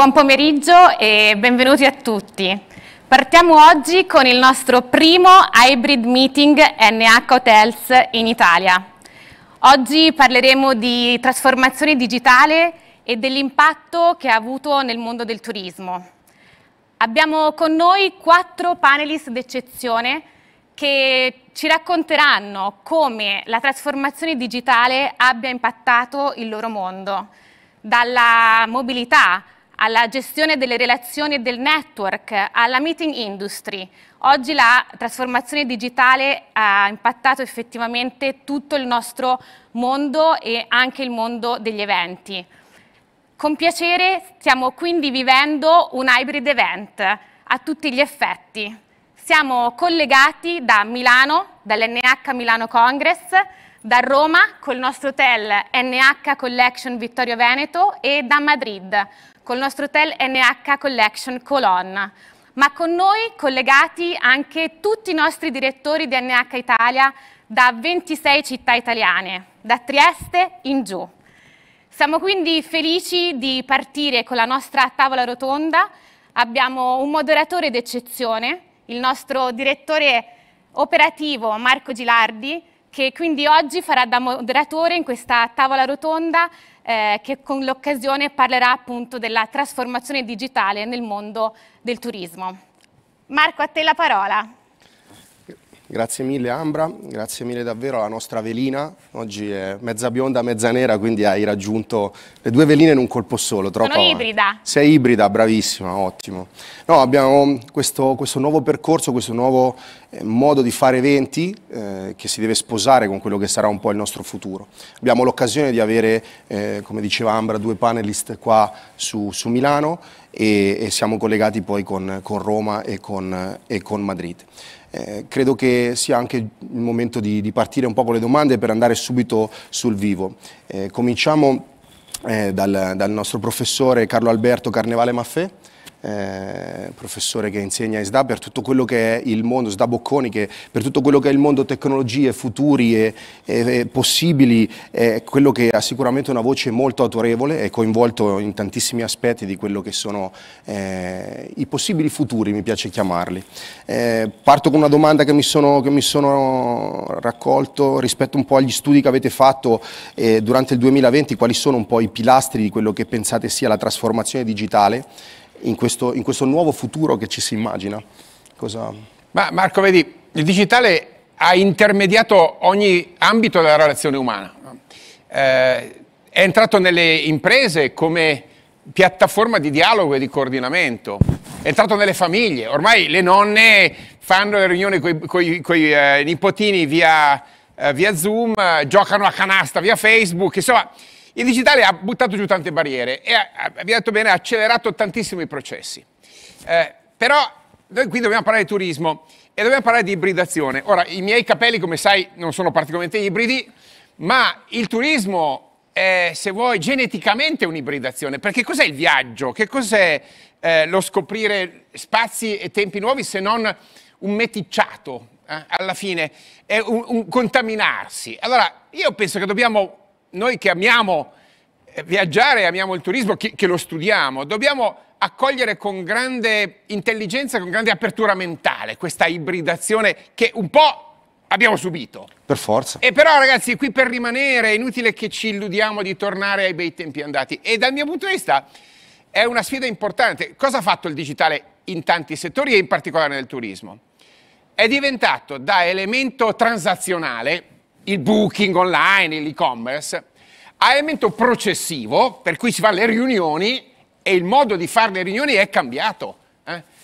Buon pomeriggio e benvenuti a tutti. Partiamo oggi con il nostro primo hybrid meeting NH Hotels in Italia. Oggi parleremo di trasformazione digitale e dell'impatto che ha avuto nel mondo del turismo. Abbiamo con noi quattro panelist d'eccezione che ci racconteranno come la trasformazione digitale abbia impattato il loro mondo, dalla mobilità alla gestione delle relazioni e del network, alla meeting industry. Oggi la trasformazione digitale ha impattato effettivamente tutto il nostro mondo e anche il mondo degli eventi. Con piacere stiamo quindi vivendo un hybrid event a tutti gli effetti. Siamo collegati da Milano, dall'NH Milano Congress, da Roma col nostro hotel NH Collection Vittorio Veneto e da Madrid col nostro hotel NH Collection Colonna. Ma con noi collegati anche tutti i nostri direttori di NH Italia da 26 città italiane, da Trieste in giù. Siamo quindi felici di partire con la nostra tavola rotonda. Abbiamo un moderatore d'eccezione, il nostro direttore operativo Marco Gilardi, che quindi oggi farà da moderatore in questa tavola rotonda eh, che con l'occasione parlerà appunto della trasformazione digitale nel mondo del turismo. Marco, a te la parola. Grazie mille Ambra, grazie mille davvero alla nostra velina, oggi è mezza bionda, mezza nera, quindi hai raggiunto le due veline in un colpo solo. Troppo Sono avanti. ibrida. Sei ibrida, bravissima, ottimo. No, abbiamo questo, questo nuovo percorso, questo nuovo eh, modo di fare eventi eh, che si deve sposare con quello che sarà un po' il nostro futuro. Abbiamo l'occasione di avere, eh, come diceva Ambra, due panelist qua su, su Milano e, e, siamo collegati poi con, con Roma e con, e con Madrid. Eh, credo che sia anche il momento di, di, partire un po' con le domande per andare subito sul vivo. Eh, cominciamo eh, dal, dal nostro professore Carlo Alberto Carnevale Maffè. Eh, professore che insegna in SDA per tutto quello che è il mondo, SDA Bocconi, che per tutto quello che è il mondo tecnologie futuri e, e, e possibili, è quello che ha sicuramente una voce molto autorevole, e coinvolto in tantissimi aspetti di quello che sono eh, i possibili futuri, mi piace chiamarli. Eh, parto con una domanda che mi, sono, che mi, sono, raccolto rispetto un po' agli studi che avete fatto eh, durante il 2020, quali sono un po' i pilastri di quello che pensate sia la trasformazione digitale in questo, in questo nuovo futuro che ci si immagina. Cosa... Ma Marco, vedi, il digitale ha intermediato ogni ambito della relazione umana. Eh, è entrato nelle imprese come piattaforma di dialogo e di coordinamento, è entrato nelle famiglie, ormai le nonne fanno le riunioni con i eh, nipotini via, eh, via Zoom, giocano a canasta via Facebook, insomma il digitale ha buttato giù tante barriere e, abbiamo detto bene, ha accelerato tantissimo i processi. Eh, però noi qui dobbiamo parlare di turismo e dobbiamo parlare di ibridazione. Ora, i miei capelli, come sai, non sono particolarmente ibridi, ma il turismo è, se vuoi, geneticamente un'ibridazione, perché cos'è il viaggio? Che cos'è eh, lo scoprire spazi e tempi nuovi se non un meticciato? Eh? Alla fine è un, un contaminarsi. Allora, io penso che dobbiamo noi che amiamo eh, viaggiare, amiamo il turismo, che, che lo studiamo, dobbiamo accogliere con grande intelligenza, con grande apertura mentale questa ibridazione che un po' abbiamo subito. Per forza. E però ragazzi, qui per rimanere è inutile che ci illudiamo di tornare ai bei tempi andati. E dal mio punto di vista è una sfida importante. Cosa ha fatto il digitale in tanti settori e in particolare nel turismo? È diventato da elemento transazionale il booking online, l'e-commerce, ha elemento processivo, per cui si fa le riunioni e il modo di fare le riunioni è cambiato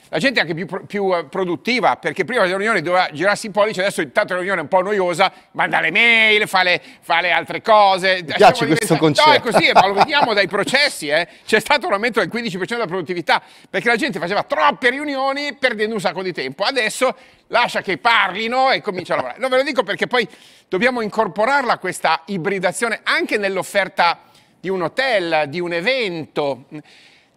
la gente è anche più, più eh, produttiva, perché prima la riunione doveva girarsi il pollice, adesso intanto la riunione è un po' noiosa, manda le mail, fa le, fa le altre cose. Mi piace Siamo questo concetto. No, è così, ma lo vediamo dai processi, eh. c'è stato un aumento del 15% della produttività, perché la gente faceva troppe riunioni perdendo un sacco di tempo. Adesso lascia che parlino e comincia a lavorare. Non ve lo dico perché poi dobbiamo incorporarla questa ibridazione anche nell'offerta di un hotel, di un evento.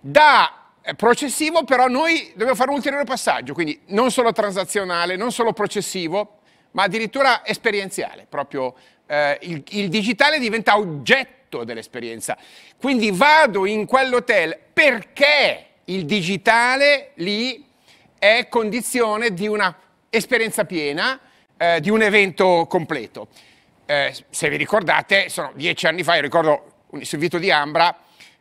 Da processivo, però noi dobbiamo fare un ulteriore passaggio, quindi non solo transazionale, non solo processivo, ma addirittura esperienziale, proprio eh, il, il digitale diventa oggetto dell'esperienza. Quindi vado in quell'hotel perché il digitale lì è condizione di una esperienza piena, eh, di un evento completo. Eh, se vi ricordate, sono dieci anni fa, io ricordo sul servito di Ambra,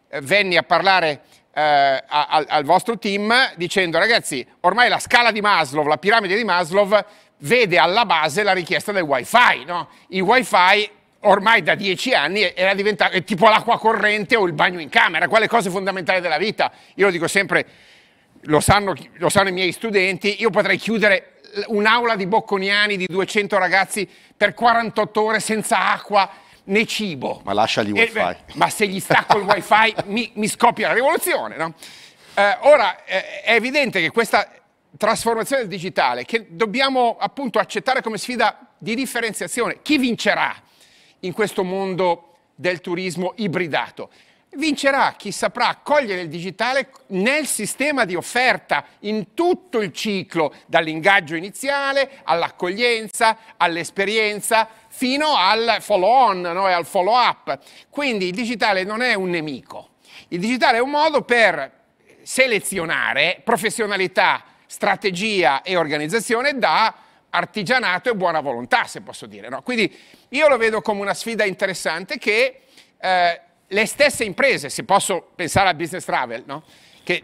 eh, venni a parlare eh, al, al vostro team dicendo ragazzi ormai la scala di Maslow, la piramide di Maslow vede alla base la richiesta del wifi, no? il wifi ormai da dieci anni era diventato è tipo l'acqua corrente o il bagno in camera, quelle cose fondamentali della vita, io lo dico sempre, lo sanno, lo sanno i miei studenti, io potrei chiudere un'aula di bocconiani di 200 ragazzi per 48 ore senza acqua, né cibo. Ma lascia gli wifi. Beh, ma se gli stacco il wifi mi, mi scoppia la rivoluzione, no? eh, ora, eh, è evidente che questa trasformazione digitale, che dobbiamo appunto accettare come sfida di differenziazione, chi vincerà in questo mondo del turismo ibridato? vincerà chi saprà accogliere il digitale nel sistema di offerta, in tutto il ciclo, dall'ingaggio iniziale all'accoglienza, all'esperienza, fino al follow-on no? e al follow-up. Quindi il digitale non è un nemico. Il digitale è un modo per selezionare professionalità, strategia e organizzazione da artigianato e buona volontà, se posso dire. No? Quindi io lo vedo come una sfida interessante che eh, le stesse imprese, se posso pensare al business travel, no? che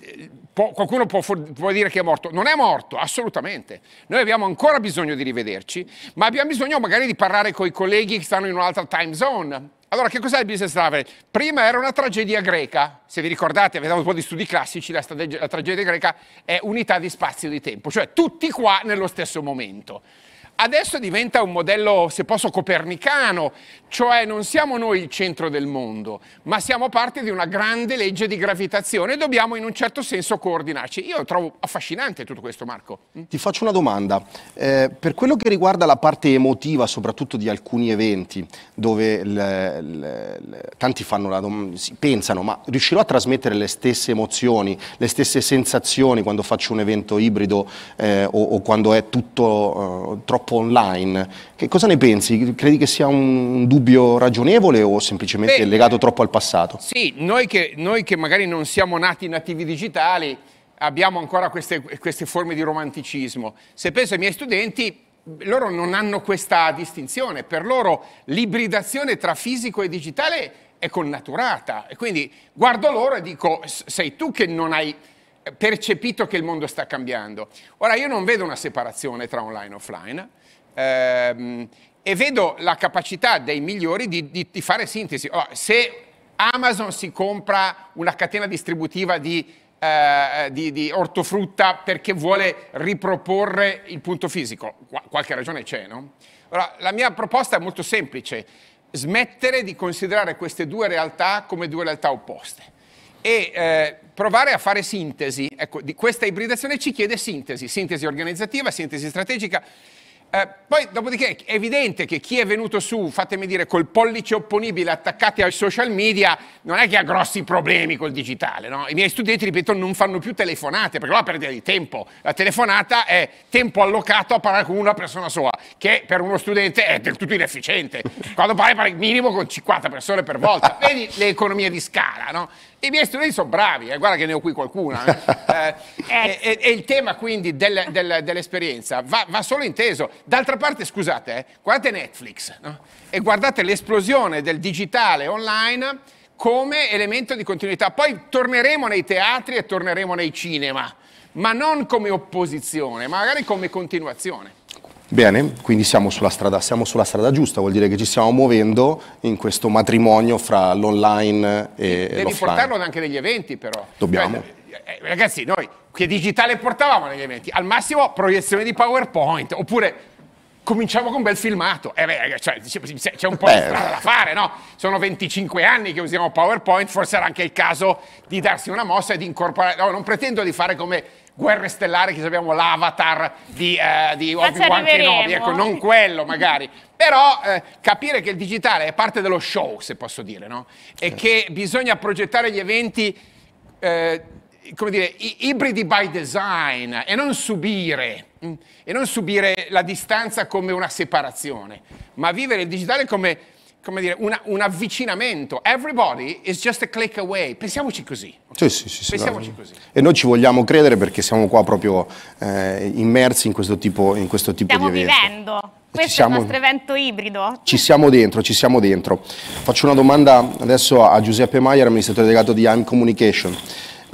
eh, può, qualcuno può, può, dire che è morto, non è morto, assolutamente. Noi abbiamo ancora bisogno di rivederci, ma abbiamo bisogno magari di parlare con i colleghi che stanno in un'altra time zone. Allora, che cos'è il business travel? Prima era una tragedia greca, se vi ricordate, avete un po' di studi classici, la, la tragedia greca è unità di spazio e di tempo, cioè tutti qua nello stesso momento adesso diventa un modello, se posso, copernicano, cioè non siamo noi il centro del mondo, ma siamo parte di una grande legge di gravitazione e dobbiamo in un certo senso coordinarci. Io trovo affascinante tutto questo, Marco. Mm? Ti faccio una domanda. Eh, per quello che riguarda la parte emotiva, soprattutto di alcuni eventi, dove le, le, le, tanti pensano, ma riuscirò a trasmettere le stesse emozioni, le stesse sensazioni quando faccio un evento ibrido eh, o, o, quando è tutto eh, troppo troppo online. Che cosa ne pensi? Credi che sia un dubbio ragionevole o semplicemente Beh, legato troppo al passato? Sì, noi che, noi che magari non siamo nati nativi digitali abbiamo ancora queste, queste, forme di romanticismo. Se penso ai miei studenti, loro non hanno questa distinzione, per loro l'ibridazione tra fisico e digitale è connaturata e quindi guardo loro e dico sei tu che non hai percepito che il mondo sta cambiando. Ora io non vedo una separazione tra online e offline ehm, e vedo la capacità dei migliori di, di, di fare sintesi. Allora, se Amazon si compra una catena distributiva di eh, di, di, ortofrutta perché vuole riproporre il punto fisico. qualche ragione c'è, no? Allora, la mia proposta è molto semplice, smettere di considerare queste due realtà come due realtà opposte e eh, provare a fare sintesi. Ecco, di questa ibridazione ci chiede sintesi, sintesi organizzativa, sintesi strategica. Eh, poi, dopodiché, è evidente che chi è venuto su, fatemi dire, col pollice opponibile attaccati ai social media, non è che ha grossi problemi col digitale. No? I miei studenti, ripeto, non fanno più telefonate, perché la perdita di tempo. La telefonata è tempo allocato a parlare con una persona sola, che per uno studente è del tutto inefficiente. Quando parli, parli minimo con 50 persone per volta. Vedi le economie di scala, no? I miei studenti sono bravi, eh, guarda che ne ho qui qualcuna. Eh, eh e, e, il tema quindi del, del, dell'esperienza va, va, solo inteso. D'altra parte, scusate, eh, guardate Netflix no? e guardate l'esplosione del digitale online come elemento di continuità. Poi torneremo nei teatri e torneremo nei cinema, ma non come opposizione, ma magari come continuazione. Bene, quindi siamo sulla, strada, siamo sulla strada giusta, vuol dire che ci stiamo muovendo in questo matrimonio fra l'online e Devi l'offline. portarlo anche negli eventi però. Dobbiamo. Eh, ragazzi, noi che digitale portavamo negli eventi? Al massimo proiezione di PowerPoint, oppure cominciamo con un bel filmato. Eh beh, cioè, c'è un po' beh. di strada da fare, no? Sono 25 anni che usiamo PowerPoint, forse era anche il caso di darsi una mossa e di incorporare... No, non pretendo di fare come Guerre Stellari, che abbiamo l'avatar di, eh, di Obi-Wan Kenobi, ecco, non quello magari. Però eh, capire che il digitale è parte dello show, se posso dire, no? E certo. che bisogna progettare gli eventi... Eh, come dire, ibridi by design e non subire, mm, e non subire la distanza come una separazione, ma vivere il digitale come come dire, una, un avvicinamento. Everybody is just a click away. Pensiamoci così. Okay? Sì, sì, sì, Pensiamoci così. E noi ci vogliamo credere perché siamo qua proprio eh, immersi in questo tipo, in questo tipo di evento. Stiamo vivendo. Questo siamo, è il nostro evento ibrido. Ci siamo dentro, ci siamo dentro. Faccio una domanda adesso a Giuseppe Maier, amministratore delegato di AIM Communication.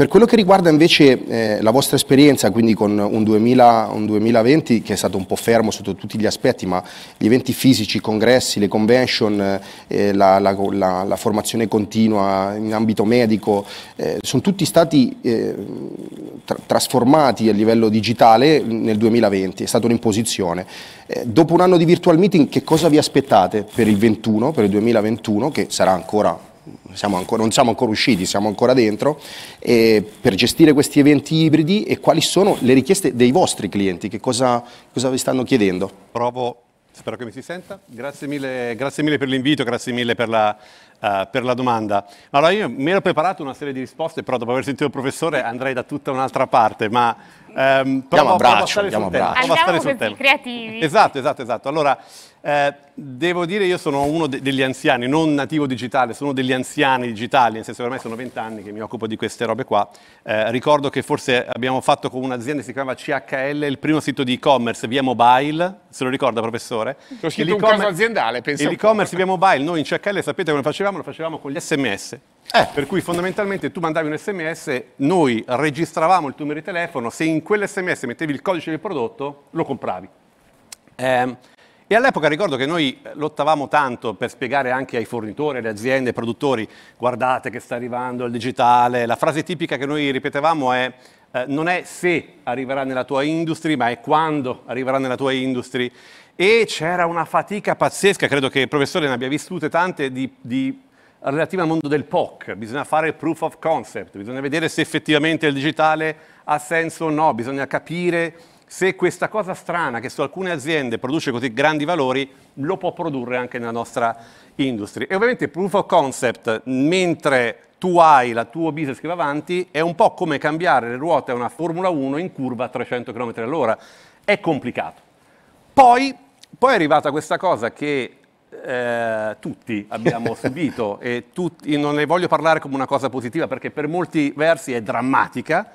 Per quello che riguarda invece eh, la vostra esperienza, quindi con un, 2000, un, 2020 che è stato un po' fermo sotto tutti gli aspetti, ma gli eventi fisici, i congressi, le convention, eh, eh la, la, la, la, formazione continua in ambito medico, eh, sono tutti stati eh, tra trasformati a livello digitale nel 2020, è stata un'imposizione. Eh, dopo un anno di virtual meeting che cosa vi aspettate per il 21, per il 2021, che sarà ancora siamo ancora, non siamo ancora usciti, siamo ancora dentro, eh, per gestire questi eventi ibridi e quali sono le richieste dei vostri clienti, che cosa, cosa vi stanno chiedendo? Provo, spero che mi si senta, grazie mille, grazie mille per l'invito, grazie mille per la, Uh, per la domanda. Allora io mi ero preparato una serie di risposte, però dopo aver sentito il professore andrei da tutta un'altra parte, ma um, provo, andiamo a braccio, provo a stare andiamo sul tema. Andiamo sul tema. creativi. Esatto, esatto, esatto. Allora, eh, devo dire io sono uno de degli anziani, non nativo digitale, sono degli anziani digitali, nel senso che ormai sono vent'anni che mi occupo di queste robe qua. Eh, ricordo che forse abbiamo fatto con un'azienda che si chiamava CHL il primo sito di e-commerce via mobile, se lo ricorda professore? Ho scritto un caso aziendale, penso. L'e-commerce via mobile, noi in CHL sapete come lo facevamo? Lo facevamo con gli sms. Eh. Per cui fondamentalmente tu mandavi un sms, noi registravamo il tuo numero di telefono, se in quell'sms mettevi il codice del prodotto lo compravi. Eh, e all'epoca ricordo che noi eh, lottavamo tanto per spiegare anche ai fornitori, alle aziende, ai produttori, guardate che sta arrivando il digitale. La frase tipica che noi ripetevamo è eh, non è se arriverà nella tua industria, ma è quando arriverà nella tua industria. E c'era una fatica pazzesca, credo che il professore ne abbia vissute tante, di, di relativa al mondo del POC, bisogna fare il proof of concept, bisogna vedere se effettivamente il digitale ha senso o no, bisogna capire se questa cosa strana che su alcune aziende produce così grandi valori, lo può produrre anche nella nostra industria. E ovviamente il proof of concept, mentre tu hai la tua business che va avanti, è un po' come cambiare le ruote a una Formula 1 in curva a 300 km all'ora. È complicato. Poi, poi è arrivata questa cosa che eh, tutti abbiamo subito e tutti, non ne voglio parlare come una cosa positiva perché per molti versi è drammatica,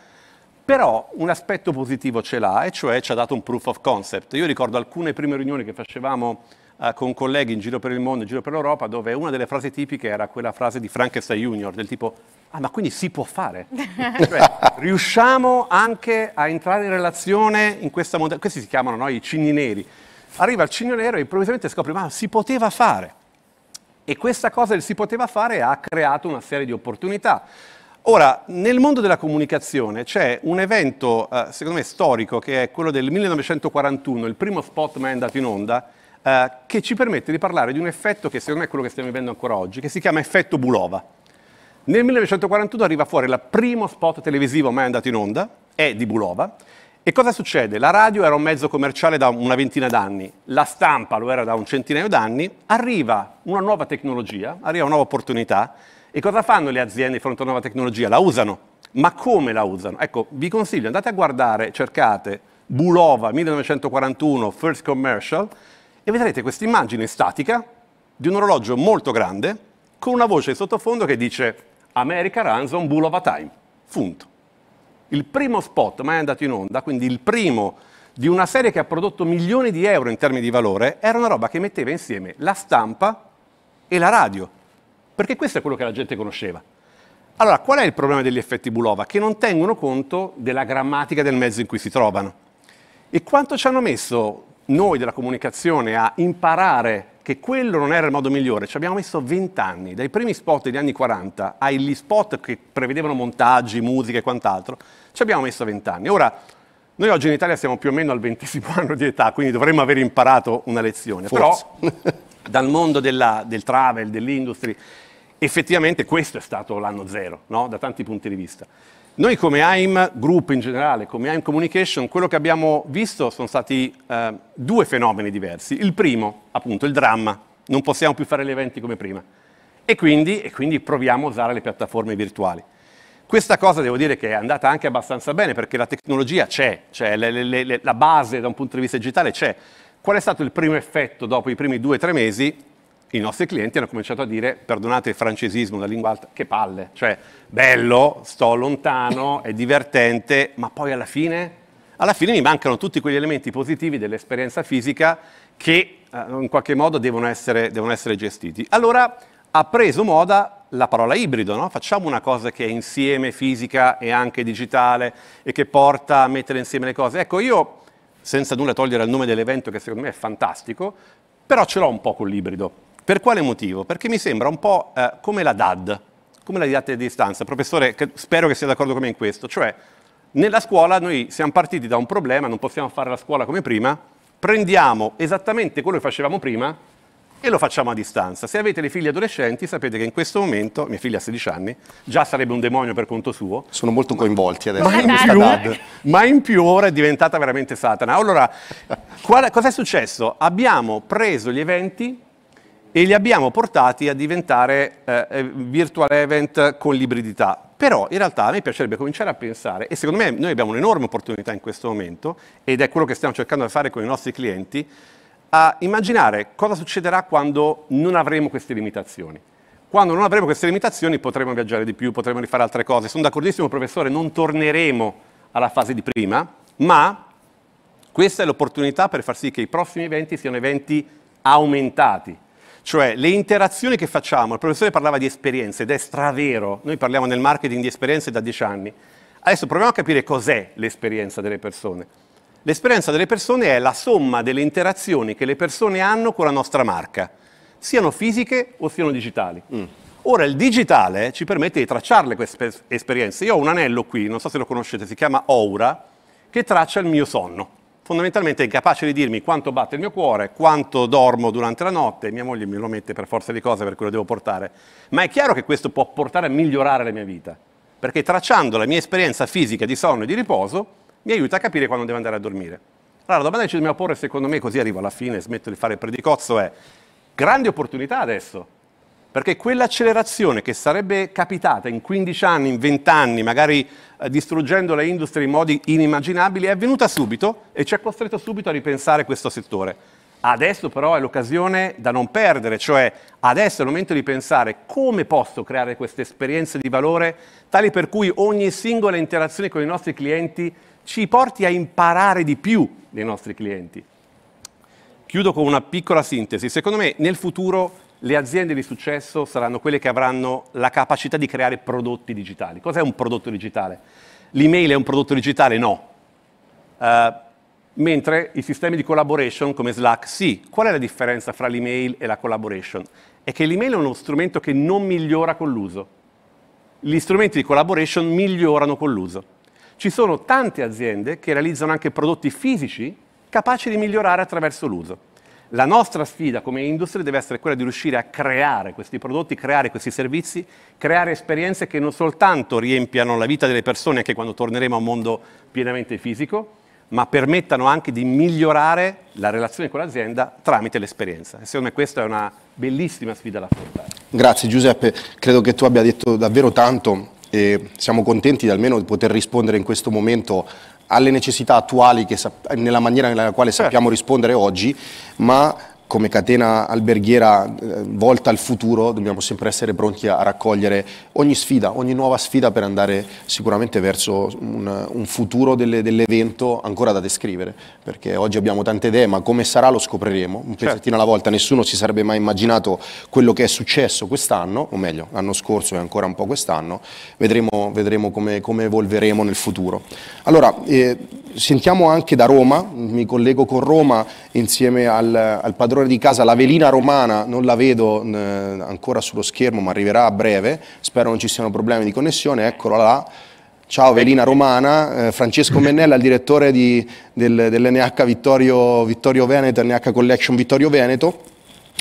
però un aspetto positivo ce l'ha, e cioè ci ha dato un proof of concept. Io ricordo alcune prime riunioni che facevamo eh, con colleghi in giro per il mondo, in giro per l'Europa, dove una delle frasi tipiche era quella frase di Frankenstein Junior, del tipo, ah ma quindi si può fare. cioè, riusciamo anche a entrare in relazione in questa modalità, questi si chiamano no, i cigni neri. Arriva il cigno nero e improvvisamente scopre, ma si poteva fare. E questa cosa del si poteva fare ha creato una serie di opportunità. Ora, nel mondo della comunicazione c'è un evento, eh, secondo me, storico, che è quello del 1941, il primo spot mai andato in onda, eh, che ci permette di parlare di un effetto che secondo me è quello che stiamo vivendo ancora oggi, che si chiama effetto Bulova. Nel 1941 arriva fuori il primo spot televisivo mai andato in onda, è di Bulova, e cosa succede? La radio era un mezzo commerciale da una ventina d'anni, la stampa lo era da un centinaio d'anni, arriva una nuova tecnologia, arriva una nuova opportunità, e cosa fanno le aziende di fronte a nuova tecnologia? La usano. Ma come la usano? Ecco, vi consiglio, andate a guardare, cercate Bulova 1941 First Commercial e vedrete questa immagine statica di un orologio molto grande con una voce in sottofondo che dice America Ransom Bulova Time. Punto. Il primo spot mai andato in onda, quindi il primo di una serie che ha prodotto milioni di euro in termini di valore, era una roba che metteva insieme la stampa e la radio perché questo è quello che la gente conosceva. Allora, qual è il problema degli effetti Bulova? Che non tengono conto della grammatica del mezzo in cui si trovano. E quanto ci hanno messo noi della comunicazione a imparare che quello non era il modo migliore. Ci abbiamo messo 20 anni, dai primi spot degli anni 40 agli spot che prevedevano montaggi, musica e quant'altro, ci abbiamo messo 20 anni. Ora, noi oggi in Italia siamo più o meno al ventesimo anno di età, quindi dovremmo aver imparato una lezione. Forse. Però dal mondo della, del travel, dell'industria effettivamente questo è stato l'anno zero, no? da tanti punti di vista. Noi come AIM Group in generale, come AIM Communication, quello che abbiamo visto sono stati eh, due fenomeni diversi. Il primo, appunto, il dramma. Non possiamo più fare gli eventi come prima. E quindi, e quindi proviamo a usare le piattaforme virtuali. Questa cosa devo dire che è andata anche abbastanza bene perché la tecnologia c'è, cioè le, le, le, la base da un punto di vista digitale c'è. Qual è stato il primo effetto dopo i primi due o tre mesi? i nostri clienti hanno cominciato a dire, perdonate il francesismo, da lingua alta, che palle, cioè bello, sto lontano, è divertente, ma poi alla fine, alla fine mi mancano tutti quegli elementi positivi dell'esperienza fisica che eh, in qualche modo devono essere, devono essere, gestiti. Allora ha preso moda la parola ibrido, no? facciamo una cosa che è insieme fisica e anche digitale e che porta a mettere insieme le cose. Ecco, io senza nulla togliere il nome dell'evento che secondo me è fantastico, però ce l'ho un po' con l'ibrido per quale motivo? Perché mi sembra un po' eh, come la DAD, come la didattica di distanza. Professore, che spero che sia d'accordo con me in questo, cioè nella scuola noi siamo partiti da un problema, non possiamo fare la scuola come prima, prendiamo esattamente quello che facevamo prima e lo facciamo a distanza. Se avete le figlie adolescenti sapete che in questo momento, mia figlia ha 16 anni, già sarebbe un demonio per conto suo. Sono molto coinvolti adesso. Ma in, più, ma in più ora è diventata veramente Satana. Allora, cosa è successo? Abbiamo preso gli eventi e li abbiamo portati a diventare eh, eh virtual event con l'ibridità. Però in realtà a me piacerebbe cominciare a pensare, e secondo me noi abbiamo un'enorme opportunità in questo momento, ed è quello che stiamo cercando di fare con i nostri clienti, a immaginare cosa succederà quando non avremo queste limitazioni. Quando non avremo queste limitazioni potremo viaggiare di più, potremo rifare altre cose. Sono d'accordissimo, professore, non torneremo alla fase di prima, ma questa è l'opportunità per far sì che i prossimi eventi siano eventi aumentati, cioè le interazioni che facciamo, il professore parlava di esperienze ed è stravero, noi parliamo nel marketing di esperienze da dieci anni. Adesso proviamo a capire cos'è l'esperienza delle persone. L'esperienza delle persone è la somma delle interazioni che le persone hanno con la nostra marca, siano fisiche o siano digitali. Mm. Ora il digitale ci permette di tracciarle queste esperienze. Io ho un anello qui, non so se lo conoscete, si chiama Aura, che traccia il mio sonno fondamentalmente è capace di dirmi quanto batte il mio cuore, quanto dormo durante la notte, mia moglie me lo mette per forza di cose perché lo devo portare, ma è chiaro che questo può portare a migliorare la mia vita, perché tracciando la mia esperienza fisica di sonno e di riposo mi aiuta a capire quando devo andare a dormire. Allora la domanda che ci dobbiamo porre, secondo me, così arrivo alla fine e smetto di fare il predicozzo, è grande opportunità adesso perché quell'accelerazione che sarebbe capitata in 15 anni, in 20 anni, magari eh, distruggendo le industrie in modi inimmaginabili, è avvenuta subito e ci ha costretto subito a ripensare questo settore. Adesso però è l'occasione da non perdere, cioè adesso è il momento di pensare come posso creare queste esperienze di valore tali per cui ogni singola interazione con i nostri clienti ci porti a imparare di più dei nostri clienti. Chiudo con una piccola sintesi. Secondo me nel futuro le aziende di successo saranno quelle che avranno la capacità di creare prodotti digitali. Cos'è un prodotto digitale? L'email è un prodotto digitale? No. Uh, mentre i sistemi di collaboration come Slack sì. Qual è la differenza fra l'email e la collaboration? È che l'email è uno strumento che non migliora con l'uso. Gli strumenti di collaboration migliorano con l'uso. Ci sono tante aziende che realizzano anche prodotti fisici capaci di migliorare attraverso l'uso. La nostra sfida come industria deve essere quella di riuscire a creare questi prodotti, creare questi servizi, creare esperienze che non soltanto riempiano la vita delle persone anche quando torneremo a un mondo pienamente fisico, ma permettano anche di migliorare la relazione con l'azienda tramite l'esperienza. secondo me questa è una bellissima sfida da affrontare. Grazie Giuseppe, credo che tu abbia detto davvero tanto e siamo contenti di almeno poter rispondere in questo momento alle necessità attuali che, nella maniera nella quale sappiamo certo. rispondere oggi, ma come catena alberghiera eh, volta al futuro dobbiamo sempre essere pronti a, a, raccogliere ogni sfida, ogni nuova sfida per andare sicuramente verso un, un futuro delle, dell'evento ancora da descrivere, perché oggi abbiamo tante idee, ma come sarà lo scopriremo, un certo. pezzettino alla volta, nessuno si sarebbe mai immaginato quello che è successo quest'anno, o meglio l'anno scorso e ancora un po' quest'anno, vedremo, vedremo come, come, evolveremo nel futuro. Allora, eh, sentiamo anche da Roma, mi collego con Roma insieme al, al padrone padrone di casa, la velina romana non la vedo eh, ancora sullo schermo ma arriverà a breve, spero non ci siano problemi di connessione, eccola là. Ciao Velina Romana, eh, Francesco Mennella, il direttore di, del, dell'NH Vittorio, Vittorio Veneto, NH Collection Vittorio Veneto,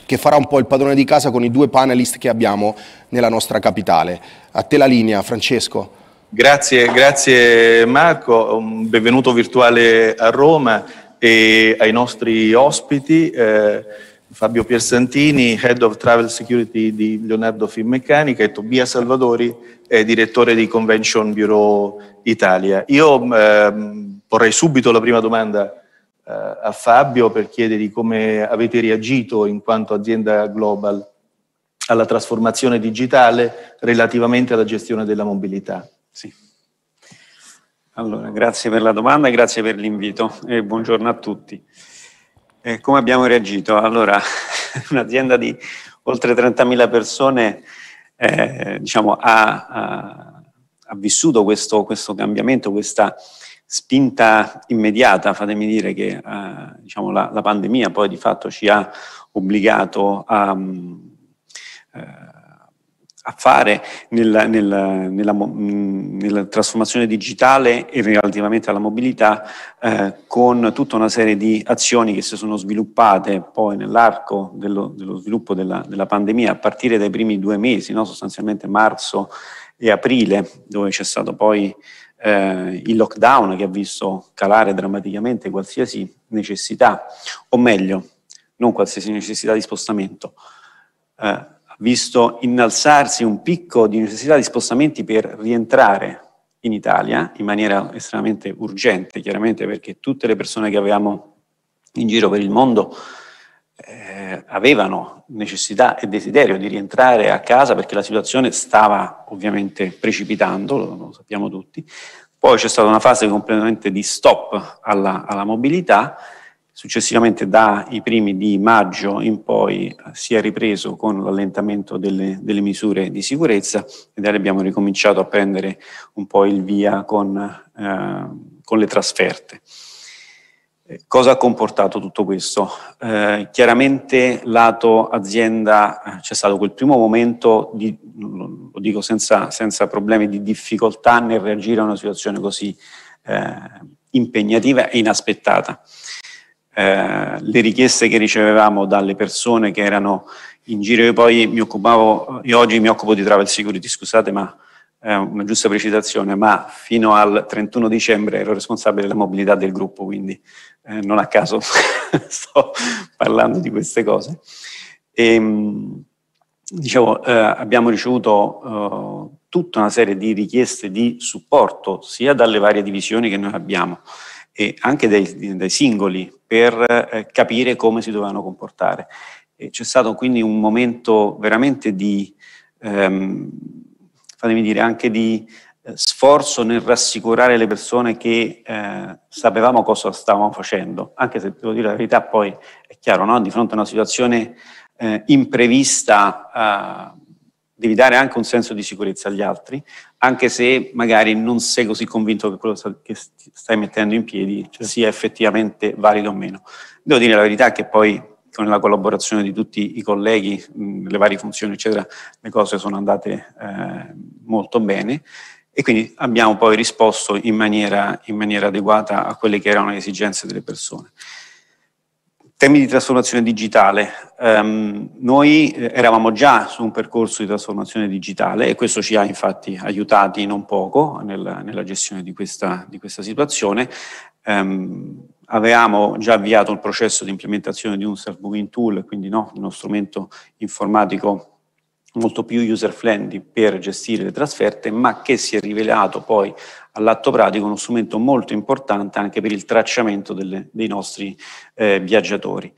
che farà un po' il padrone di casa con i due panelist che abbiamo nella nostra capitale. A te la linea, Francesco. Grazie, grazie Marco, un benvenuto virtuale a Roma e ai nostri ospiti. Eh, Fabio Piersantini, Head of Travel Security di Leonardo Finmeccanica e Tobia Salvadori, eh, direttore di Convention Bureau Italia. Io mm, ehm, porrei subito la prima domanda eh, a Fabio per chiedergli come avete reagito in quanto azienda global alla trasformazione digitale relativamente alla gestione della mobilità. Sì. Allora, grazie per la domanda, grazie per l'invito e buongiorno a tutti. Eh, come abbiamo reagito? Allora, un'azienda di oltre 30.000 persone eh, diciamo, ha, ha, ha, vissuto questo, questo, cambiamento, questa spinta immediata, fatemi dire che eh, diciamo, la, la, pandemia poi di fatto ci ha obbligato a... Um, a fare nella, nella, nella, mm, nella, trasformazione digitale e relativamente alla mobilità eh, con tutta una serie di azioni che si sono sviluppate poi nell'arco dello, dello sviluppo della, della, pandemia a partire dai primi due mesi, no? sostanzialmente marzo e aprile, dove c'è stato poi eh, il lockdown che ha visto calare drammaticamente qualsiasi necessità, o meglio, non qualsiasi necessità di spostamento. Eh, visto innalzarsi un picco di necessità di spostamenti per rientrare in Italia in maniera estremamente urgente, chiaramente perché tutte le persone che avevamo in giro per il mondo eh, avevano necessità e desiderio di rientrare a casa perché la situazione stava ovviamente precipitando, lo, lo sappiamo tutti. Poi c'è stata una fase completamente di stop alla, alla mobilità Successivamente dai primi di maggio in poi si è ripreso con l'allentamento delle, delle, misure di sicurezza e abbiamo ricominciato a prendere un po' il via con, eh, con le trasferte. Eh, cosa ha comportato tutto questo? Eh, chiaramente lato azienda eh, c'è stato quel primo momento, di, lo dico senza, senza, problemi, di difficoltà nel reagire a una situazione così eh, impegnativa e inaspettata eh, le richieste che ricevevamo dalle persone che erano in giro. Io poi mi occupavo, io oggi mi occupo di travel security, scusate, ma eh, una giusta precisazione, ma fino al 31 dicembre ero responsabile della mobilità del gruppo, quindi eh, non a caso sto parlando di queste cose. E, ehm, dicevo, eh, abbiamo ricevuto eh, tutta una serie di richieste di supporto sia dalle varie divisioni che noi abbiamo e anche dai, dai singoli per eh, capire come si dovevano comportare. c'è stato quindi un momento veramente di, ehm, fatemi dire, anche di eh, sforzo nel rassicurare le persone che eh, sapevamo cosa stavamo facendo, anche se devo dire la verità poi è chiaro, no? di fronte a una situazione eh, imprevista eh, devi dare anche un senso di sicurezza agli altri, anche se magari non sei così convinto che quello che stai mettendo in piedi certo. sia effettivamente valido o meno. Devo dire la verità che poi con la collaborazione di tutti i colleghi, mh, le varie funzioni, eccetera, le cose sono andate eh, molto bene e quindi abbiamo poi risposto in maniera, in maniera adeguata a quelle che erano le esigenze delle persone temi di trasformazione digitale. Um, noi eh, eravamo già su un percorso di trasformazione digitale e questo ci ha infatti aiutati non poco nella, nella gestione di questa, di questa situazione. Um, avevamo già avviato il processo di implementazione di un self-booking tool, quindi no, uno strumento informatico molto più user friendly per gestire le trasferte, ma che si è rivelato poi all'atto pratico uno strumento molto importante anche per il tracciamento delle, dei nostri eh, viaggiatori,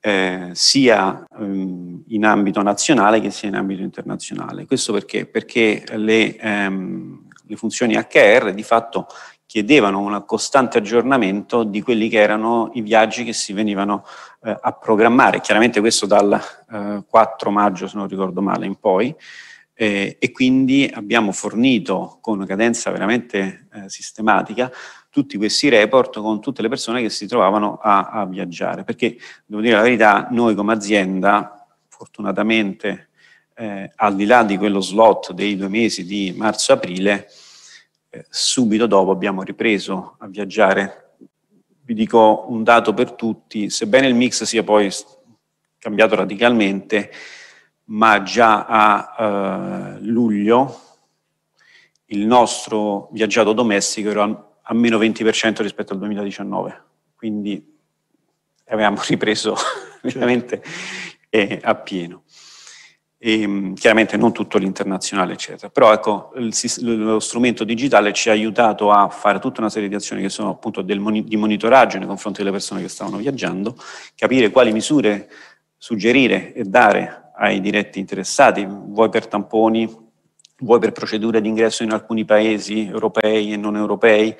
eh, sia ehm, in ambito nazionale che sia in ambito internazionale. Questo perché? Perché le, ehm, le funzioni HR di fatto chiedevano un costante aggiornamento di quelli che erano i viaggi che si venivano eh, a programmare. Chiaramente questo dal eh, 4 maggio, se non ricordo male, in poi, eh, e quindi abbiamo fornito con cadenza veramente eh, sistematica tutti questi report con tutte le persone che si trovavano a, a viaggiare, perché devo dire la verità, noi come azienda, fortunatamente eh, al di là di quello slot dei due mesi di marzo-aprile, eh, subito dopo abbiamo ripreso a viaggiare. Vi dico un dato per tutti, sebbene il mix sia poi cambiato radicalmente, ma già a eh, luglio il nostro viaggiato domestico era a meno 20% rispetto al 2019, quindi avevamo ripreso certo. veramente eh, a pieno. E, ehm, chiaramente non tutto l'internazionale, eccetera. Però ecco, il, lo strumento digitale ci ha aiutato a fare tutta una serie di azioni che sono appunto del, di monitoraggio nei confronti delle persone che stavano viaggiando, capire quali misure suggerire e dare ai diretti interessati, vuoi per tamponi, vuoi per procedure di ingresso in alcuni paesi europei e non europei,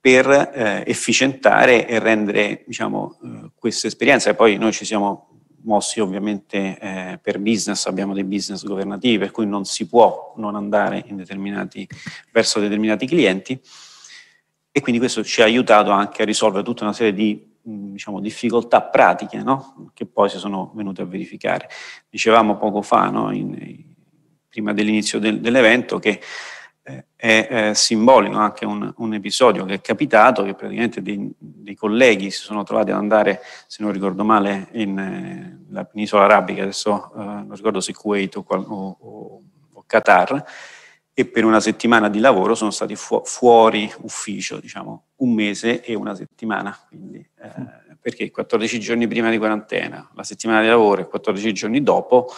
per eh, efficientare e rendere diciamo, eh, questa esperienza. E poi noi ci siamo mossi ovviamente eh, per business, abbiamo dei business governativi, per cui non si può non andare determinati, verso determinati clienti. E quindi questo ci ha aiutato anche a risolvere tutta una serie di Mm, diciamo, difficoltà pratiche no? che poi si sono venute a verificare. Dicevamo poco fa, no? in, prima dell'inizio del, dell'evento, che eh, è eh, simbolico anche un, un, episodio che è capitato, che praticamente dei, dei, colleghi si sono trovati ad andare, se non ricordo male, nella eh, penisola arabica, adesso eh, non ricordo se Kuwait o, o, o, o Qatar, e per una settimana di lavoro sono stati fu- fuori ufficio, diciamo, un mese e una settimana, quindi, mm. eh, perché 14 giorni prima di quarantena, la settimana di lavoro e 14 giorni dopo,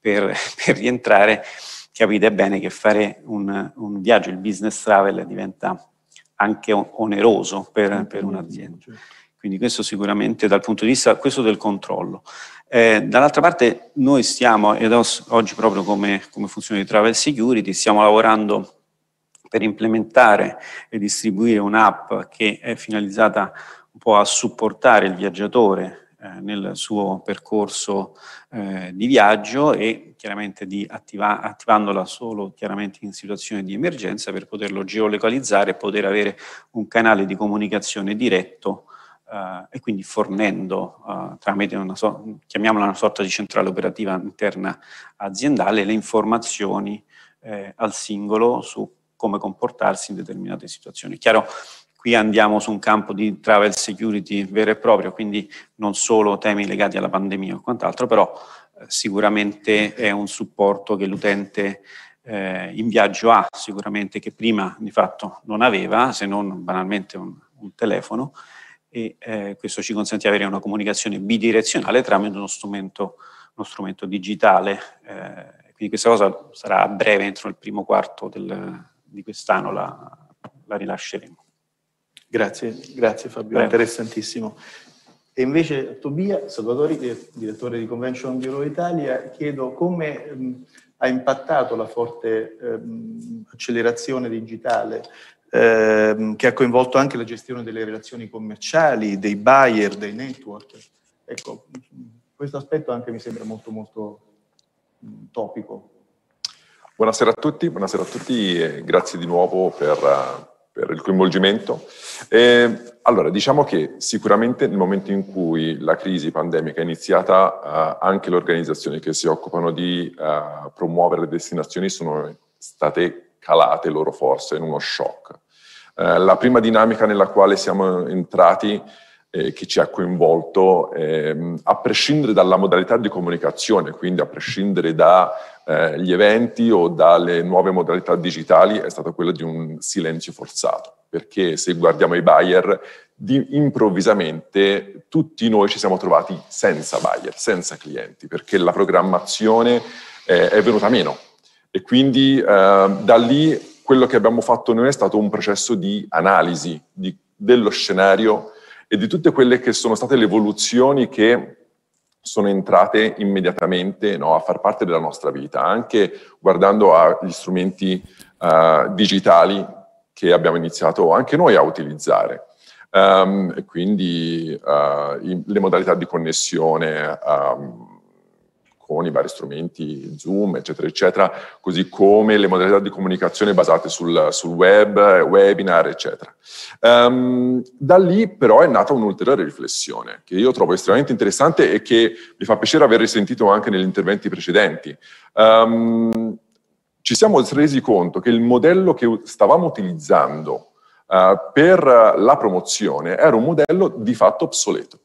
per, per rientrare capite bene che fare un, un, viaggio, il business travel diventa anche oneroso per, per un'azienda. Certo. Quindi questo sicuramente dal punto di vista questo del controllo. Eh, dall'altra parte noi stiamo, ed oggi proprio come, come funzione di Travel Security, stiamo lavorando per implementare e distribuire un'app che è finalizzata un po' a supportare il viaggiatore eh, nel suo percorso eh, di viaggio e chiaramente di attiva- attivandola solo chiaramente in situazioni di emergenza per poterlo geolocalizzare e poter avere un canale di comunicazione diretto Uh, e quindi fornendo uh, tramite una, so- chiamiamola una sorta di centrale operativa interna aziendale le informazioni eh, al singolo su come comportarsi in determinate situazioni. Chiaro, qui andiamo su un campo di travel security vero e proprio, quindi non solo temi legati alla pandemia o quant'altro, però eh, sicuramente è un supporto che l'utente eh, in viaggio ha, sicuramente che prima di fatto non aveva, se non banalmente un, un telefono, e eh, questo ci consente di avere una comunicazione bidirezionale tramite uno strumento, uno strumento digitale. Eh, quindi questa cosa sarà a breve, entro il primo quarto del, di quest'anno la, la, rilasceremo. Grazie, grazie Fabio, Prego. interessantissimo. E invece Tobia Salvatori, direttore di Convention Bureau Italia, chiedo come mh, ha impattato la forte mh, ehm, accelerazione digitale ehm, che ha coinvolto anche la gestione delle relazioni commerciali, dei buyer, dei network. Ecco, questo aspetto anche mi sembra molto, molto topico. Buonasera a tutti, buonasera a tutti e grazie di nuovo per, eh, per il coinvolgimento. Eh, allora, diciamo che sicuramente nel momento in cui la crisi pandemica è iniziata, eh, anche le organizzazioni che si occupano di eh, promuovere le destinazioni sono state calate loro forse in uno shock. Eh, la prima dinamica nella quale siamo entrati eh, che ci ha coinvolto, ehm, a prescindere dalla modalità di comunicazione, quindi a prescindere dagli eh, eventi o dalle nuove modalità digitali, è stata quella di un silenzio forzato. Perché se guardiamo i buyer, di, improvvisamente tutti noi ci siamo trovati senza buyer, senza clienti, perché la programmazione eh, è venuta meno. E quindi ehm, da lì quello che abbiamo fatto noi è stato un processo di analisi di, dello scenario e di tutte quelle che sono state le evoluzioni che sono entrate immediatamente no, a far parte della nostra vita, anche guardando agli strumenti uh, digitali che abbiamo iniziato anche noi a utilizzare. Um, quindi uh, eh, in, le modalità di connessione, um, con i vari strumenti Zoom, eccetera, eccetera, così come le modalità di comunicazione basate sul, sul web, webinar, eccetera. Um, da lì però è nata un'ulteriore riflessione che io trovo estremamente interessante e che mi fa piacere aver risentito anche negli interventi precedenti. Um, ci siamo resi conto che il modello che stavamo utilizzando uh, per la promozione era un modello di fatto obsoleto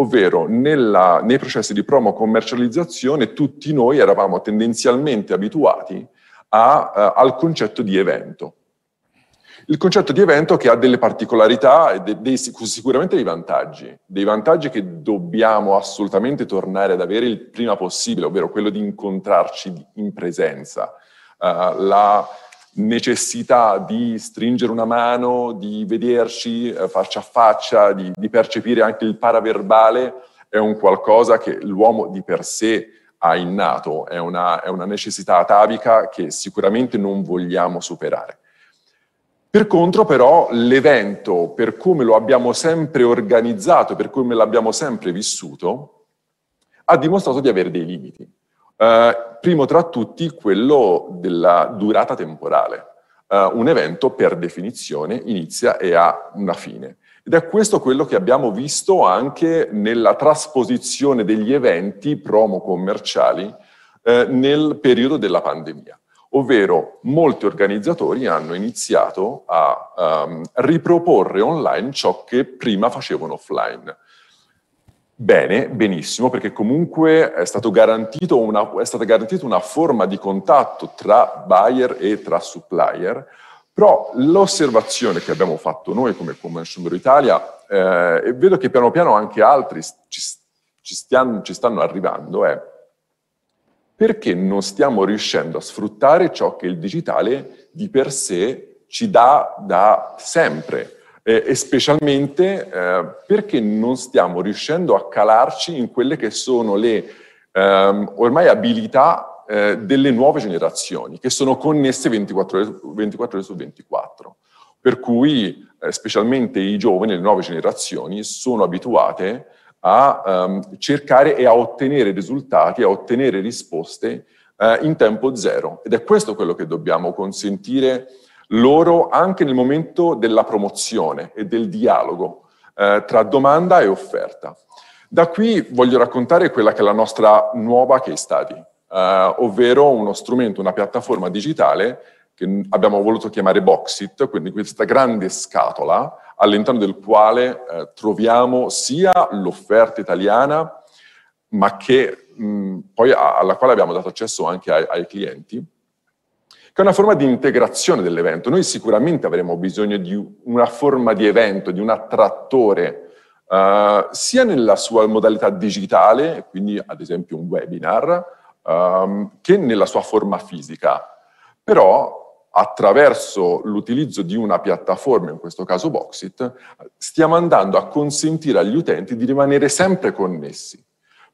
ovvero nella, nei processi di promo commercializzazione tutti noi eravamo tendenzialmente abituati a, uh, al concetto di evento. Il concetto di evento che ha delle particolarità e de, de, sicuramente dei vantaggi, dei vantaggi che dobbiamo assolutamente tornare ad avere il prima possibile, ovvero quello di incontrarci in presenza. Uh, la, necessità di stringere una mano, di vederci eh, faccia a faccia, di, di, percepire anche il paraverbale, è un qualcosa che l'uomo di per sé ha innato, è una, è una necessità atavica che sicuramente non vogliamo superare. Per contro però l'evento, per come lo abbiamo sempre organizzato, per come l'abbiamo sempre vissuto, ha dimostrato di avere dei limiti. Eh, primo tra tutti quello della durata temporale. Uh, un evento per definizione inizia e ha una fine. Ed è questo quello che abbiamo visto anche nella trasposizione degli eventi promo-commerciali eh, nel periodo della pandemia. Ovvero molti organizzatori hanno iniziato a um, riproporre online ciò che prima facevano offline. Bene, benissimo, perché comunque è, una, è, stata garantita una forma di contatto tra buyer e tra supplier, però l'osservazione che abbiamo fatto noi come Consumer Italia, eh, e vedo che piano piano anche altri ci, ci, stiano, ci stanno arrivando, è perché non stiamo riuscendo a sfruttare ciò che il digitale di per sé ci dà da sempre eh, e specialmente eh, perché non stiamo riuscendo a calarci in quelle che sono le ehm, ormai abilità eh, delle nuove generazioni, che sono connesse 24 ore, 24 ore su 24. Per cui eh, specialmente i giovani, le nuove generazioni, sono abituate a um, cercare e a ottenere risultati, a ottenere risposte uh, in tempo zero. Ed è questo quello che dobbiamo consentire loro anche nel momento della promozione e del dialogo eh, tra domanda e offerta. Da qui voglio raccontare quella che è la nostra nuova case study, eh, ovvero uno strumento, una piattaforma digitale che abbiamo voluto chiamare Boxit, quindi questa grande scatola all'interno del quale eh, troviamo sia l'offerta italiana, ma che mh, poi a, alla quale abbiamo dato accesso anche ai, ai clienti, che è una forma di integrazione dell'evento. Noi sicuramente avremo bisogno di una forma di evento, di un attrattore, eh, sia nella sua modalità digitale, quindi ad esempio un webinar, eh, che nella sua forma fisica. Però attraverso l'utilizzo di una piattaforma, in questo caso Boxit, stiamo andando a consentire agli utenti di rimanere sempre connessi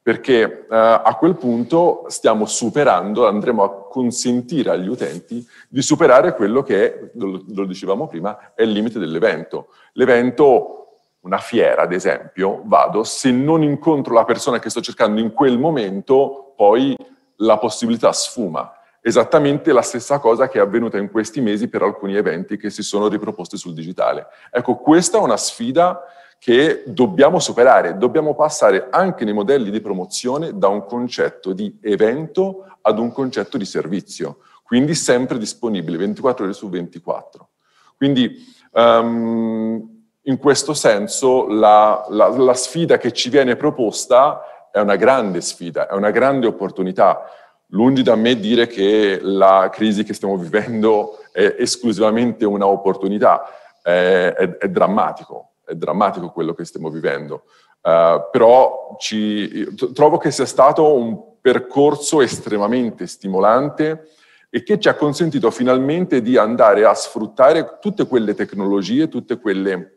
perché eh, a quel punto stiamo superando, andremo a consentire agli utenti di superare quello che, è, lo, lo dicevamo prima, è il limite dell'evento. L'evento, una fiera ad esempio, vado, se non incontro la persona che sto cercando in quel momento, poi la possibilità sfuma. Esattamente la stessa cosa che è avvenuta in questi mesi per alcuni eventi che si sono riproposti sul digitale. Ecco, questa è una sfida che dobbiamo superare, dobbiamo passare anche nei modelli di promozione da un concetto di evento ad un concetto di servizio, quindi sempre disponibile 24 ore su 24. Quindi um, in questo senso la, la, la sfida che ci viene proposta è una grande sfida, è una grande opportunità. Lungi da me dire che la crisi che stiamo vivendo è esclusivamente un'opportunità, è, è, è drammatico, è drammatico quello che stiamo vivendo, uh, però ci, trovo che sia stato un percorso estremamente stimolante e che ci ha consentito finalmente di andare a sfruttare tutte quelle tecnologie, tutte quelle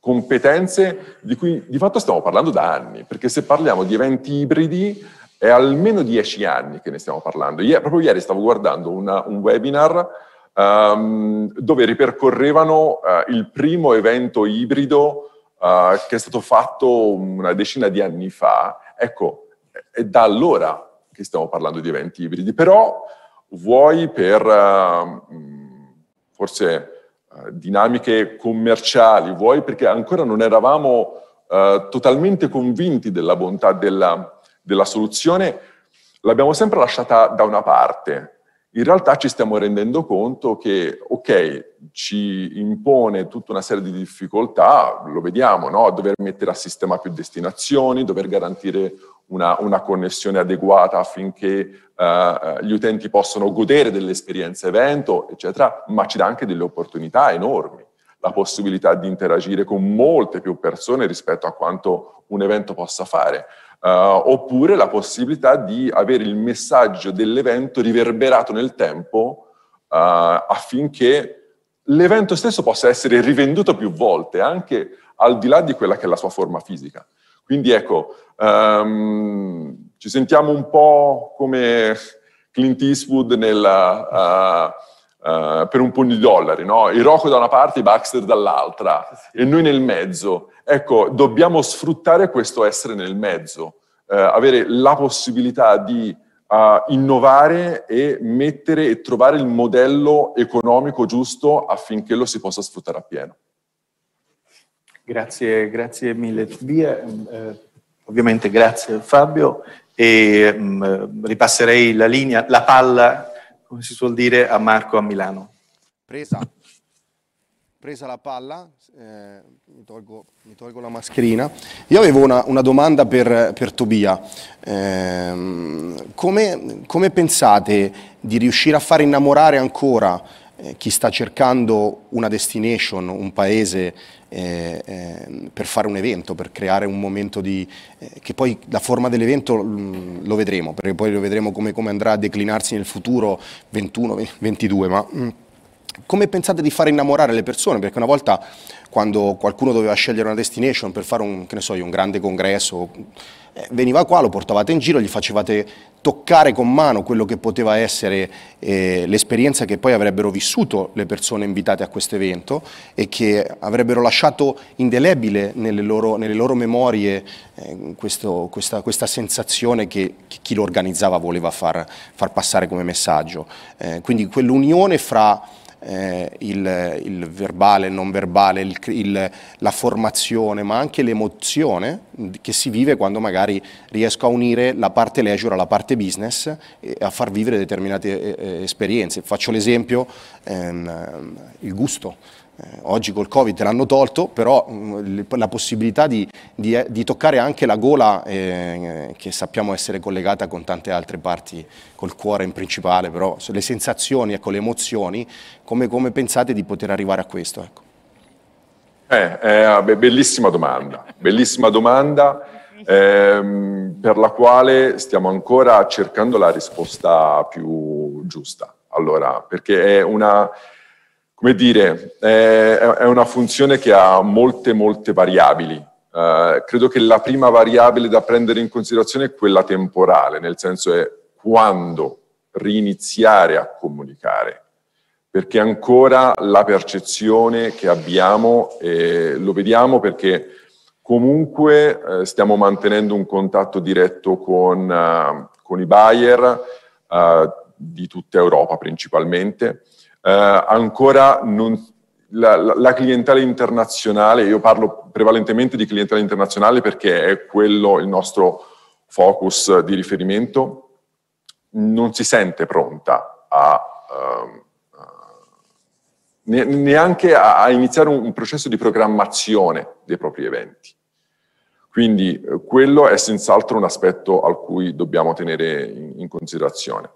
competenze di cui di fatto stiamo parlando da anni, perché se parliamo di eventi ibridi è almeno dieci anni che ne stiamo parlando. Ieri, proprio ieri stavo guardando una, un webinar um, dove ripercorrevano uh, il primo evento ibrido uh, che è stato fatto una decina di anni fa. Ecco, è da allora che stiamo parlando di eventi ibridi, però vuoi per uh, forse eh, dinamiche commerciali, vuoi perché ancora non eravamo totalmente convinti della bontà della, della soluzione, l'abbiamo sempre lasciata da una parte in realtà ci stiamo rendendo conto che, ok, ci impone tutta una serie di difficoltà, lo vediamo, no? dover mettere a sistema più destinazioni, dover garantire una, una connessione adeguata affinché eh, eh gli utenti possano godere dell'esperienza evento, eccetera, ma ci dà anche delle opportunità enormi la possibilità di interagire con molte più persone rispetto a quanto un evento possa fare. Eh, oppure la possibilità di avere il messaggio dell'evento riverberato nel tempo eh, affinché l'evento stesso possa essere rivenduto più volte, anche al di là di quella che è la sua forma fisica. Quindi ecco, um, ci sentiamo un po' come Clint Eastwood nella, uh, eh, eh, per un pugno di dollari, no? I Rocco da una parte, i Baxter dall'altra sì. e noi nel mezzo. Ecco, dobbiamo sfruttare questo essere nel mezzo, uh, avere la possibilità di uh, innovare e mettere e trovare il modello economico giusto affinché lo si possa sfruttare appieno. Grazie, grazie mille Tobia. Eh, ovviamente grazie Fabio e mh, mm, ripasserei la linea, la palla come si suol dire, a Marco a Milano. Presa, presa la palla, eh, mi, tolgo, mi, tolgo, la mascherina. Io avevo una, una domanda per, per Tobia. Eh, come, come pensate di riuscire a far innamorare ancora eh, chi sta cercando una destination, un paese eh, eh, per fare un evento, per creare un momento di... Eh, che poi la forma dell'evento mm, lo vedremo, perché poi lo vedremo come, come, andrà a declinarsi nel futuro 21-22, ma... Mh mm, come pensate di far innamorare le persone? Perché una volta quando qualcuno doveva scegliere una destination per fare un, so un grande congresso, eh, veniva qua, lo portavate in giro, gli facevate toccare con mano quello che poteva essere eh, l'esperienza che poi avrebbero vissuto le persone invitate a questo evento e che avrebbero lasciato indelebile nelle loro, nelle loro memorie eh, questo, questa, questa, sensazione che, che, chi lo organizzava voleva far, far passare come messaggio. Eh, quindi quell'unione fra eh, il, il, verbale, il non verbale, il, il, la formazione, ma anche l'emozione che si vive quando magari riesco a unire la parte leisure alla parte business e a far vivere determinate eh, eh esperienze. Faccio l'esempio, ehm, il gusto eh, oggi col Covid l'hanno tolto, però mm, la possibilità di, di, eh, di toccare anche la gola eh, che sappiamo essere collegata con tante altre parti, col cuore in principale, però le sensazioni, ecco, le emozioni, come, come pensate di poter arrivare a questo? Ecco. Eh, eh, bellissima domanda, bellissima domanda ehm, per la quale stiamo ancora cercando la risposta più giusta. Allora, perché è una come dire, è, è una funzione che ha molte, molte variabili. Uh, credo che la prima variabile da prendere in considerazione è quella temporale, nel senso è quando riniziare a comunicare, perché ancora la percezione che abbiamo, eh, lo vediamo perché comunque eh, stiamo mantenendo un contatto diretto con, uh, con i buyer uh, di tutta Europa principalmente, eh, ancora non, la, la, la, clientela internazionale, io parlo prevalentemente di clientela internazionale perché è quello il nostro focus di riferimento, non si sente pronta a, uh, neanche a, a iniziare un, un, processo di programmazione dei propri eventi. Quindi eh, quello è senz'altro un aspetto al cui dobbiamo tenere in, in considerazione.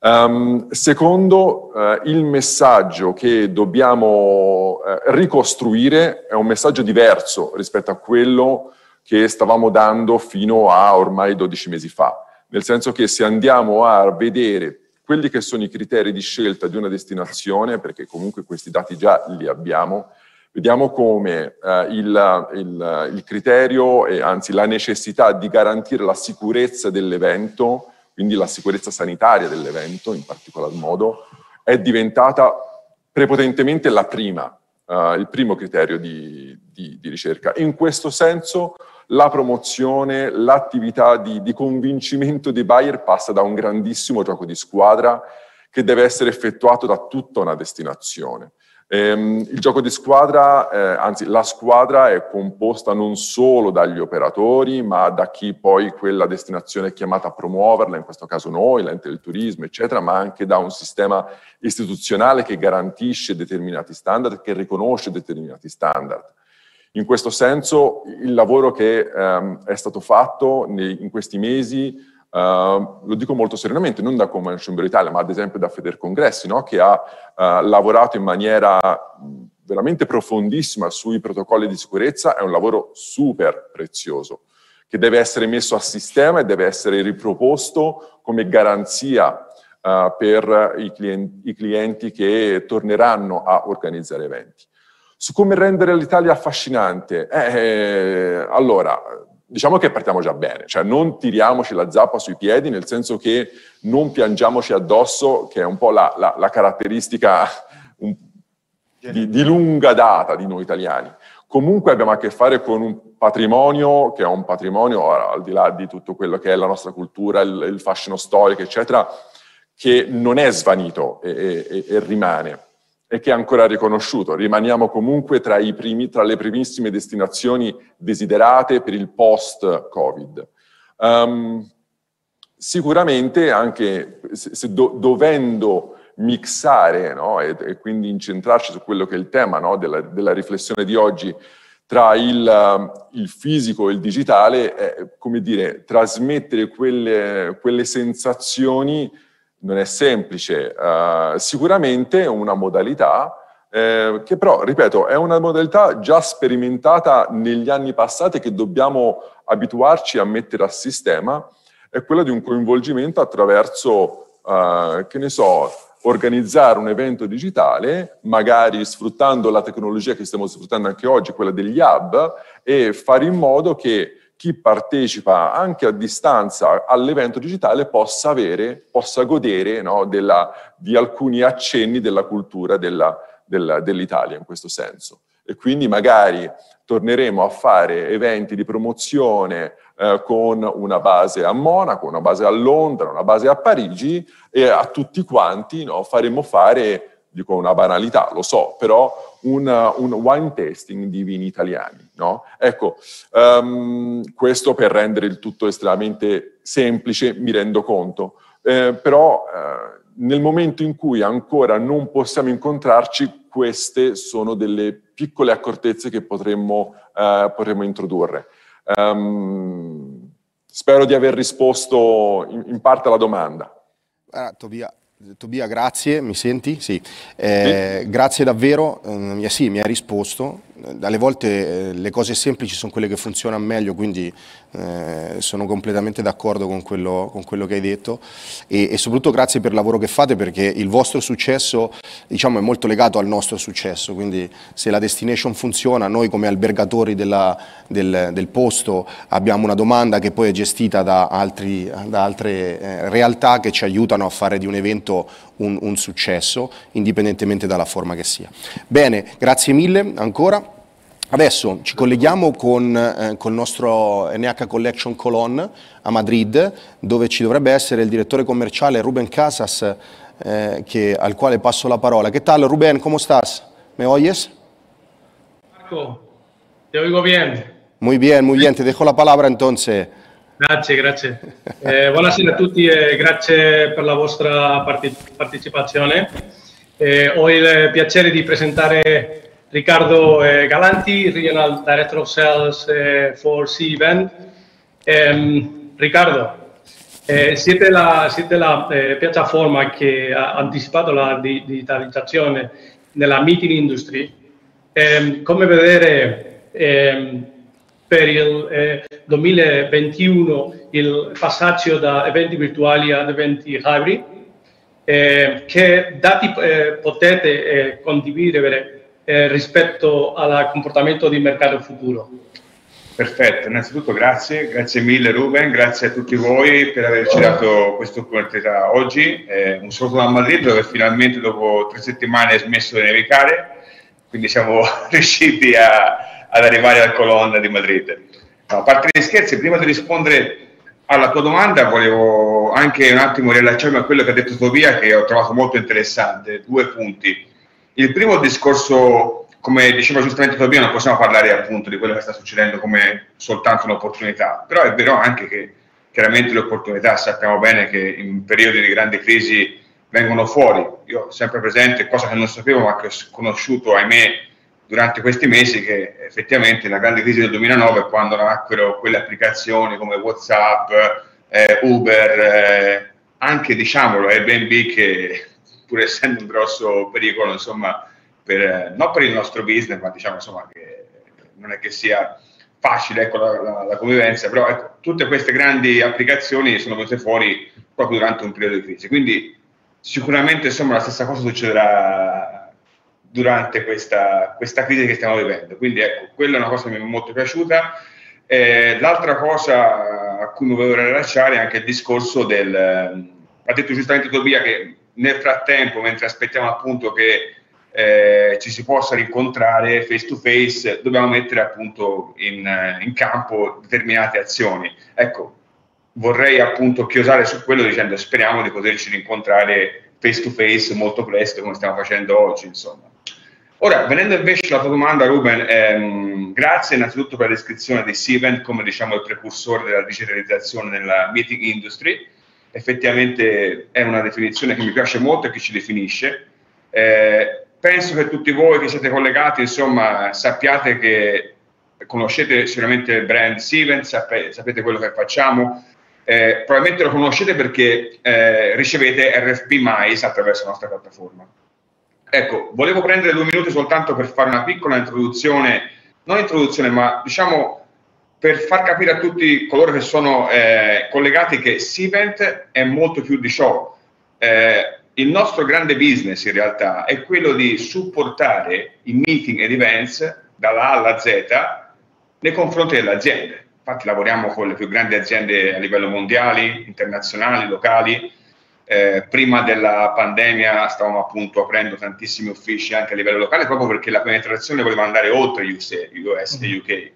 Um, secondo, uh, il messaggio che dobbiamo uh, ricostruire è un messaggio diverso rispetto a quello che stavamo dando fino a ormai 12 mesi fa, nel senso che se andiamo a vedere quelli che sono i criteri di scelta di una destinazione, perché comunque questi dati già li abbiamo, vediamo come eh, il, il, il, criterio, e anzi la necessità di garantire la sicurezza dell'evento quindi la sicurezza sanitaria dell'evento, in particolar modo, è diventata prepotentemente la prima, eh, il primo criterio di, di, di, ricerca. In questo senso la promozione, l'attività di, di convincimento dei buyer passa da un grandissimo gioco di squadra che deve essere effettuato da tutta una destinazione. Ehm, il gioco di squadra, eh, anzi la squadra è composta non solo dagli operatori, ma da chi poi quella destinazione è chiamata a promuoverla, in questo caso noi, l'ente del turismo, eccetera, ma anche da un sistema istituzionale che garantisce determinati standard, che riconosce determinati standard. In questo senso il lavoro che ehm, è stato fatto nei, in questi mesi Uh, lo dico molto serenamente, non da Convention Bureau Italia, ma ad esempio da Federcongressi, no? che ha uh, lavorato in maniera veramente profondissima sui protocolli di sicurezza, è un lavoro super prezioso, che deve essere messo a sistema e deve essere riproposto come garanzia uh, per i clienti, i clienti che torneranno a organizzare eventi. Su come rendere l'Italia affascinante, eh, eh allora, diciamo che partiamo già bene, cioè non tiriamoci la zappa sui piedi, nel senso che non piangiamoci addosso, che è un po' la, la, la caratteristica un, di, di, lunga data di noi italiani. Comunque abbiamo a che fare con un patrimonio che è un patrimonio, al di là di tutto quello che è la nostra cultura, il, il fascino storico, eccetera, che non è svanito e, e, e rimane e che è ancora riconosciuto. Rimaniamo comunque tra, primi, tra le primissime destinazioni desiderate per il post-Covid. Um, sicuramente anche se, se do, dovendo mixare no, e, e, quindi incentrarci su quello che è il tema no, della, della, riflessione di oggi tra il, il fisico e il digitale, è, come dire, trasmettere quelle, quelle sensazioni non è semplice, uh, sicuramente una modalità eh, che però, ripeto, è una modalità già sperimentata negli anni passati che dobbiamo abituarci a mettere a sistema, è quella di un coinvolgimento attraverso, eh, che ne so, organizzare un evento digitale, magari sfruttando la tecnologia che stiamo sfruttando anche oggi, quella degli hub, e fare in modo che chi partecipa anche a distanza all'evento digitale possa avere, possa godere no, della, di alcuni accenni della cultura della, della, dell'Italia in questo senso. E quindi magari torneremo a fare eventi di promozione eh, con una base a Monaco, una base a Londra, una base a Parigi e a tutti quanti no, faremo fare dico una banalità, lo so, però un, uh, un wine tasting di vini italiani. No? Ecco, um, questo per rendere il tutto estremamente semplice, mi rendo conto, eh, però eh, nel momento in cui ancora non possiamo incontrarci, queste sono delle piccole accortezze che potremmo, eh, potremmo introdurre. Um, spero di aver risposto in, in parte alla domanda. Ah, Tobia, Tobia, grazie, mi senti? Sì. Eh, sì. Grazie davvero, ehm, eh, sì, mi hai risposto. Alle volte eh, le cose semplici sono quelle che funzionano meglio, quindi eh, sono completamente d'accordo con, con quello, che hai detto e, e, soprattutto grazie per il lavoro che fate perché il vostro successo diciamo, è molto legato al nostro successo, quindi se la destination funziona noi come albergatori della, del, del, posto abbiamo una domanda che poi è gestita da, altri, da altre eh, realtà che ci aiutano a fare di un evento un, un successo indipendentemente dalla forma che sia. Bene, grazie mille ancora. Adesso ci colleghiamo con, eh, il nostro NH Collection Colon a Madrid, dove ci dovrebbe essere il direttore commerciale Ruben Casas, eh, che, al quale passo la parola. Che tal, Ruben? come stas? ¿Me oyes? Marco, te oigo bien. Muy bien, muy bien. Te dejo la palabra entonces. Grazie, grazie. Eh, buonasera a tutti e grazie per la vostra parte partecipazione. Eh, ho il piacere di presentare Riccardo uh, eh, Galanti, Regional Director of Sales uh, for C Event. Um, ehm, Riccardo, eh, siete la, siete la eh, piattaforma che ha anticipato la di, digitalizzazione nella meeting industry. Eh, come vedere ehm, per il 2021 eh, il passaggio da eventi virtuali ad eventi hybrid? Ehm, che dati potete condividere eh, rispetto al comportamento di mercato futuro. Perfetto, innanzitutto grazie, grazie mille Ruben, grazie a tutti voi per averci dato questa opportunità oggi. Eh, un saluto da Madrid dove finalmente dopo tre settimane è smesso di nevicare, quindi siamo riusciti a, ad arrivare al colonna di Madrid. No, a parte gli scherzi, prima di rispondere alla tua domanda volevo anche un attimo rilacciarmi a quello che ha detto Tobia che ho trovato molto interessante, due punti. Il primo discorso, come diceva giustamente Fabio, non possiamo parlare appunto di quello che sta succedendo come soltanto un'opportunità, però è vero anche che chiaramente le opportunità sappiamo bene che in periodi di grande crisi vengono fuori. Io ho sempre presente, cosa che non sapevo ma che ho conosciuto ahimè durante questi mesi, che effettivamente la grande crisi del 2009 quando nacquero quelle applicazioni come Whatsapp, eh, Uber, eh, anche diciamolo Airbnb che pur essendo un grosso pericolo, insomma, per, non per il nostro business, ma diciamo insomma, che non è che sia facile ecco, la, la, la, convivenza, però ecco, tutte queste grandi applicazioni sono venute fuori proprio durante un periodo di crisi. Quindi sicuramente insomma, la stessa cosa succederà durante questa, questa crisi che stiamo vivendo. Quindi ecco, quella è una cosa che mi è molto piaciuta. Eh, l'altra cosa a cui mi volevo rilacciare è anche il discorso del... Ha detto giustamente Tobia che nel frattempo, mentre aspettiamo appunto che eh, ci si possa rincontrare face to face, dobbiamo mettere appunto in, in campo determinate azioni. Ecco, vorrei appunto chiosare su quello dicendo speriamo di poterci rincontrare face to face molto presto come stiamo facendo oggi insomma. Ora, venendo invece alla tua domanda Ruben, ehm, grazie innanzitutto per la descrizione di Seven come diciamo il precursore della digitalizzazione nella meeting industry effettivamente è una definizione che mi piace molto e che ci definisce. Eh, penso che tutti voi che siete collegati, insomma, sappiate che conoscete sicuramente il brand Seven, sapete, sapete quello che facciamo, eh, probabilmente lo conoscete perché eh, ricevete RFP Mais attraverso la nostra piattaforma. Ecco, volevo prendere due minuti soltanto per fare una piccola introduzione, non introduzione, ma diciamo per far capire a tutti coloro che sono eh, collegati che Sivent è molto più di ciò. Eh, il nostro grande business in realtà è quello di supportare i meeting ed events dalla A alla Z nei confronti delle aziende. Infatti lavoriamo con le più grandi aziende a livello mondiale, internazionali, locali. Eh, prima della pandemia stavamo appunto aprendo tantissimi uffici anche a livello locale proprio perché la penetrazione voleva andare oltre gli US e gli mm. UK.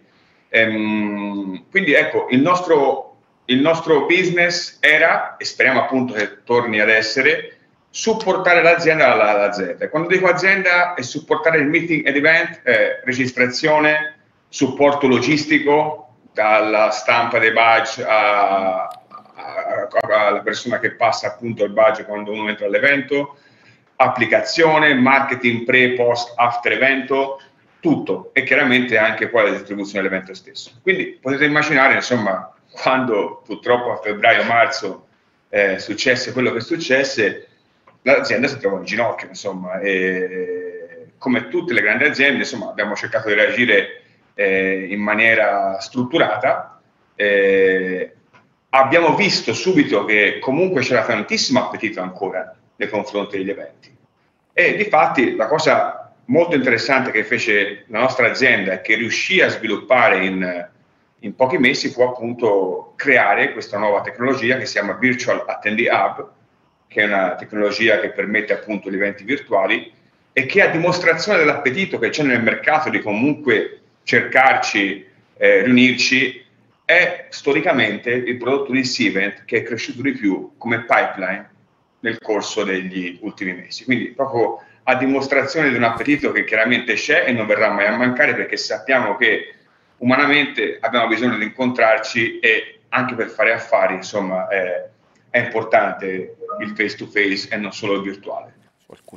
Ehm, quindi ecco, il nostro, il nostro business era, e speriamo appunto che torni ad essere, supportare l'azienda dalla, dalla Z. Quando dico azienda è supportare il meeting ed event, eh, registrazione, supporto logistico, dalla stampa dei badge alla persona che passa appunto il badge quando uno entra all'evento, applicazione, marketing pre, post, after evento, tutto e chiaramente anche poi la distribuzione dell'evento stesso. Quindi potete immaginare, insomma, quando purtroppo a febbraio-marzo eh, successe quello che successe, l'azienda si trovò in ginocchio, insomma, e come tutte le grandi aziende, insomma, abbiamo cercato di reagire eh, in maniera strutturata. Eh, abbiamo visto subito che comunque c'era tantissimo appetito ancora nei confronti degli eventi. E di fatti la cosa molto interessante che fece la nostra azienda e che riuscì a sviluppare in, in, pochi mesi fu appunto creare questa nuova tecnologia che si chiama Virtual Attendee Hub, che è una tecnologia che permette appunto gli eventi virtuali e che a dimostrazione dell'appetito che c'è nel mercato di comunque cercarci, eh, riunirci, è storicamente il prodotto di Sivent che è cresciuto di più come pipeline nel corso degli ultimi mesi. Quindi proprio a dimostrazione di un appetito che chiaramente c'è e non verrà mai a mancare perché sappiamo che umanamente abbiamo bisogno di incontrarci e anche per fare affari, insomma, è, è importante il face to face e non solo il virtuale.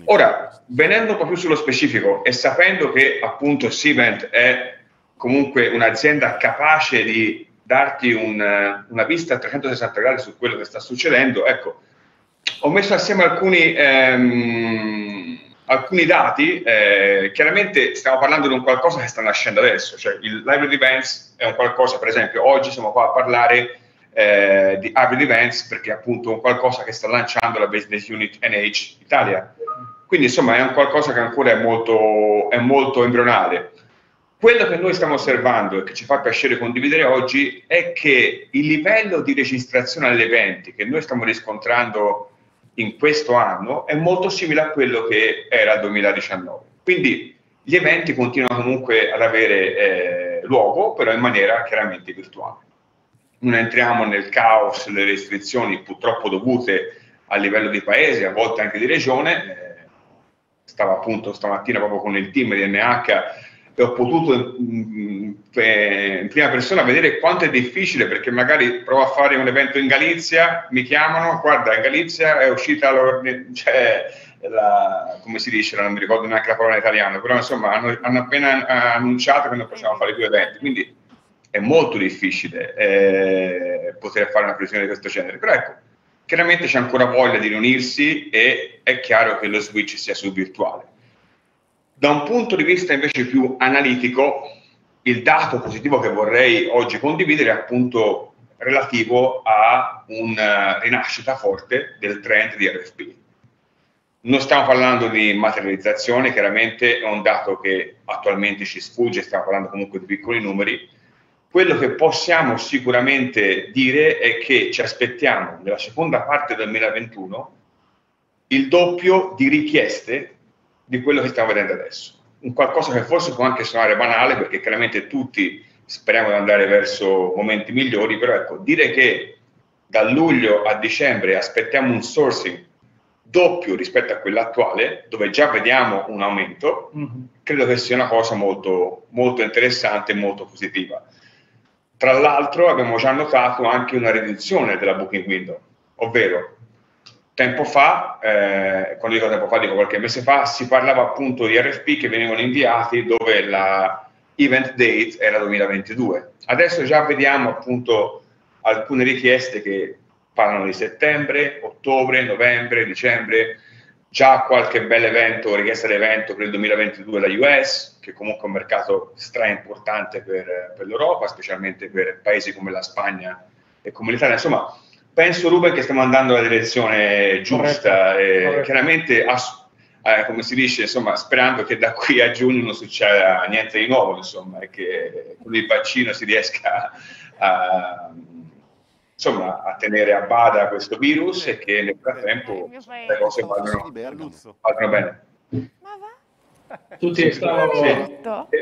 Ora, venendo un po' più sullo specifico e sapendo che appunto Sivent è comunque un'azienda capace di darti un, una vista a 360 gradi su quello che sta succedendo, ecco, ho messo assieme alcuni ehm, alcuni dati, eh, chiaramente stiamo parlando di un qualcosa che sta nascendo adesso, cioè il library events è un qualcosa, per esempio oggi siamo qua a parlare eh, di hybrid events perché è appunto un qualcosa che sta lanciando la business unit NH Italia. Quindi insomma è un qualcosa che ancora è molto, è molto embrionale. Quello che noi stiamo osservando e che ci fa piacere condividere oggi è che il livello di registrazione agli eventi che noi stiamo riscontrando in questo anno è molto simile a quello che era il 2019. Quindi gli eventi continuano comunque ad avere eh, luogo, però in maniera chiaramente virtuale. Non entriamo nel caos, le restrizioni purtroppo dovute a livello di paese, a volte anche di regione. Eh, stavo appunto stamattina proprio con il team di NH e ho potuto mm, in prima persona vedere quanto è difficile perché magari provo a fare un evento in Galizia, mi chiamano, guarda in Galizia è uscita cioè, la, come si dice, non mi ricordo neanche la parola in italiano, però insomma hanno, hanno appena annunciato che non possiamo fare più eventi, quindi è molto difficile eh, poter fare una previsione di questo genere, però ecco, chiaramente c'è ancora voglia di riunirsi e è chiaro che lo switch sia sul virtuale da un punto di vista invece più analitico, il dato positivo che vorrei oggi condividere è appunto relativo a una eh, rinascita forte del trend di RFP. Non stiamo parlando di materializzazione, chiaramente è un dato che attualmente ci sfugge, stiamo parlando comunque di piccoli numeri. Quello che possiamo sicuramente dire è che ci aspettiamo nella seconda parte del 2021 il doppio di richieste di quello che stiamo vedendo adesso. Un qualcosa che forse può anche suonare banale, perché chiaramente tutti speriamo di andare verso momenti migliori, però ecco, dire che da luglio a dicembre aspettiamo un sourcing doppio rispetto a quello attuale, dove già vediamo un aumento, mm-hmm. credo che sia una cosa molto, molto interessante e molto positiva. Tra l'altro abbiamo già notato anche una riduzione della booking window, ovvero tempo fa, eh, quando dico tempo fa dico qualche mese fa, si parlava appunto di RFP che venivano inviati dove la event date era 2022. Adesso già vediamo appunto alcune richieste che parlano di settembre, ottobre, novembre, dicembre, già qualche bel evento, richiesta d'evento per il 2022 da US, che comunque è un mercato stra importante per, per l'Europa, specialmente per paesi come la Spagna e come l'Italia. Insomma, Penso Ruben che stiamo andando nella direzione giusta, corretto, corretto. chiaramente ass- eh, come si dice, insomma, sperando che da qui a giugno non succeda niente di nuovo, insomma, e che con il vaccino si riesca a, insomma, a tenere a bada questo virus e che nel frattempo eh, eh, le cose vadano, vadano bene. Tutti stavamo